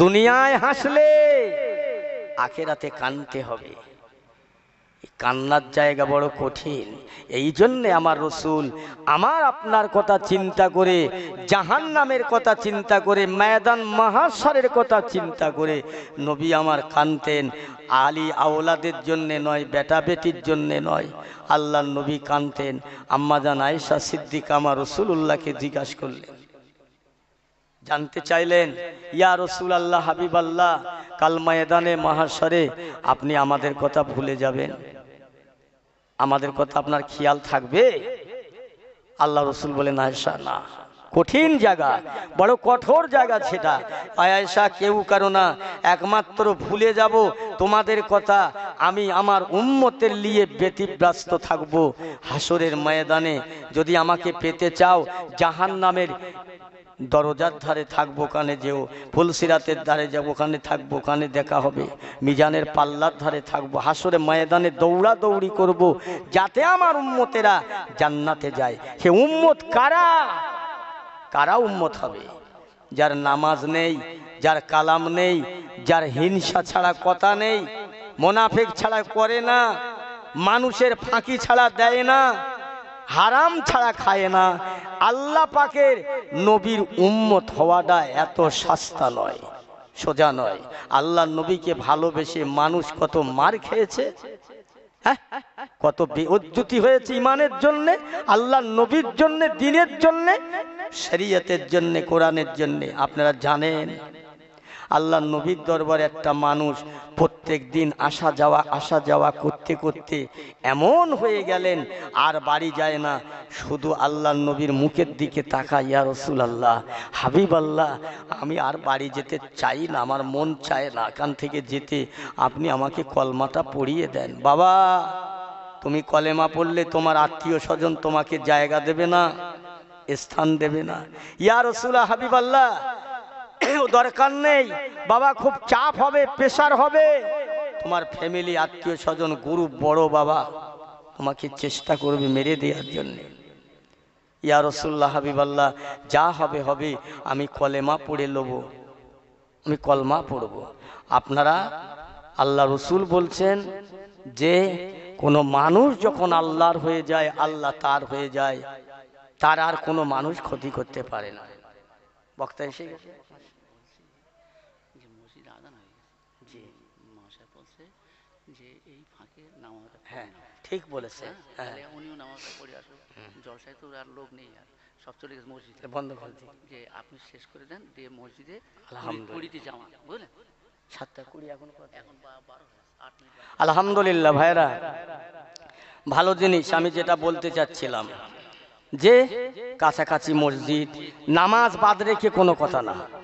A: দুনিয়ায় হাসলে আখেরাতে কানতে হবে কান্নার জায়গা বড় কঠিন এই জন্যে আমার রসুল আমার আপনার কথা চিন্তা করে জাহান নামের কথা চিন্তা করে ময়দান মহাসরের কথা চিন্তা করে নবী আমার কানতেন আলী আওলাদের জন্যে নয় বেটা বেটির জন্যে নয় আল্লাহ নবী কানতেন আম্মাজান আয়েশা সিদ্দিক আমার রসুল উল্লাহকে জিজ্ঞাসা করলেন জানতে চাইলেন ইয়া রসুল আল্লাহ হাবিব আল্লাহ কাল ময়দানে মহাসরে আপনি আমাদের কথা ভুলে যাবেন আমাদের কথা আপনার খেয়াল থাকবে আল্লাহ রসুল বলেন আয়সা না কঠিন জায়গা বড় কঠোর জায়গা সেটা আয়সা কেউ কারো না একমাত্র ভুলে যাব তোমাদের কথা আমি আমার উন্মতের লিয়ে ব্যতিব্রাস্ত থাকব হাসরের ময়দানে যদি আমাকে পেতে চাও জাহান নামের দরজার ধারে থাকবো কানে যেও ফুলসিরাতের ধারে যাবো ওখানে থাকবো কানে দেখা হবে মিজানের পাল্লার ধারে থাকবো হাসরে ময়দানে দৌড়াদৌড়ি করব। যাতে আমার উম্মতেরা জান্নাতে যায় সে উম্মত কারা কারা উম্মত হবে যার নামাজ নেই যার কালাম নেই যার হিংসা ছাড়া কথা নেই মোনাফেক ছাড়া করে না মানুষের ফাঁকি ছাড়া দেয় না হারাম ছাড়া খায় না আল্লাহ পাকের নবীর উম্মত হওয়াটা এত সস্তা নয় সোজা নয় আল্লাহ নবীকে ভালোবেসে মানুষ কত মার খেয়েছে হ্যাঁ? কত বেউদ্যুতি হয়েছে ইমানের জন্যে আল্লাহ নবীর জন্যে দিনের জন্যে শরীয়তের জন্যে কোরআনের জন্যে আপনারা জানেন আল্লাহ নবীর দরবার একটা মানুষ প্রত্যেক দিন আসা যাওয়া আসা যাওয়া করতে করতে এমন হয়ে গেলেন আর বাড়ি যায় না শুধু আল্লাহ নবীর মুখের দিকে তাকা ইয়া রসুল আল্লাহ হাবিব আল্লাহ আমি আর বাড়ি যেতে চাই না আমার মন চায় না কান থেকে যেতে আপনি আমাকে কলমাটা পড়িয়ে দেন বাবা তুমি কলেমা পড়লে তোমার আত্মীয় স্বজন তোমাকে জায়গা দেবে না স্থান দেবে না ইয়া রসুল্লাহ হাবিব আল্লাহ দরকার নেই বাবা খুব চাপ হবে প্রেশার হবে তোমার ফ্যামিলি আত্মীয় স্বজন গুরু বড় বাবা তোমাকে চেষ্টা করবে মেরে দেওয়ার জন্যে ইয়া রসুল্লাহ হাবিবাল্লাহ যা হবে হবে আমি কলেমা পড়ে লব আমি কলমা পড়ব আপনারা আল্লাহ রসুল বলছেন যে কোনো মানুষ যখন আল্লাহর হয়ে যায় আল্লাহ তার হয়ে যায় তার আর কোনো মানুষ ক্ষতি করতে পারে না বক্তা এসে গেছে ঠিক বলেছে হ্যাঁ, হ্যাঁ। উনিও নামাজ পড়ে আসুক জলসায় তো আর লোক নেই আর সব চলে গেছে মসজিদে বন্ধ করে যে আপনি শেষ করে দেন দিয়ে মসজিদে কুড়িটি যাওয়া বুঝলেন সাতটা কুড়ি এখন এখন আলহামদুলিল্লাহ ভাইরা ভালো জিনিস আমি যেটা বলতে চাচ্ছিলাম যে কাছাকাছি মসজিদ নামাজ বাদ রেখে কোনো কথা না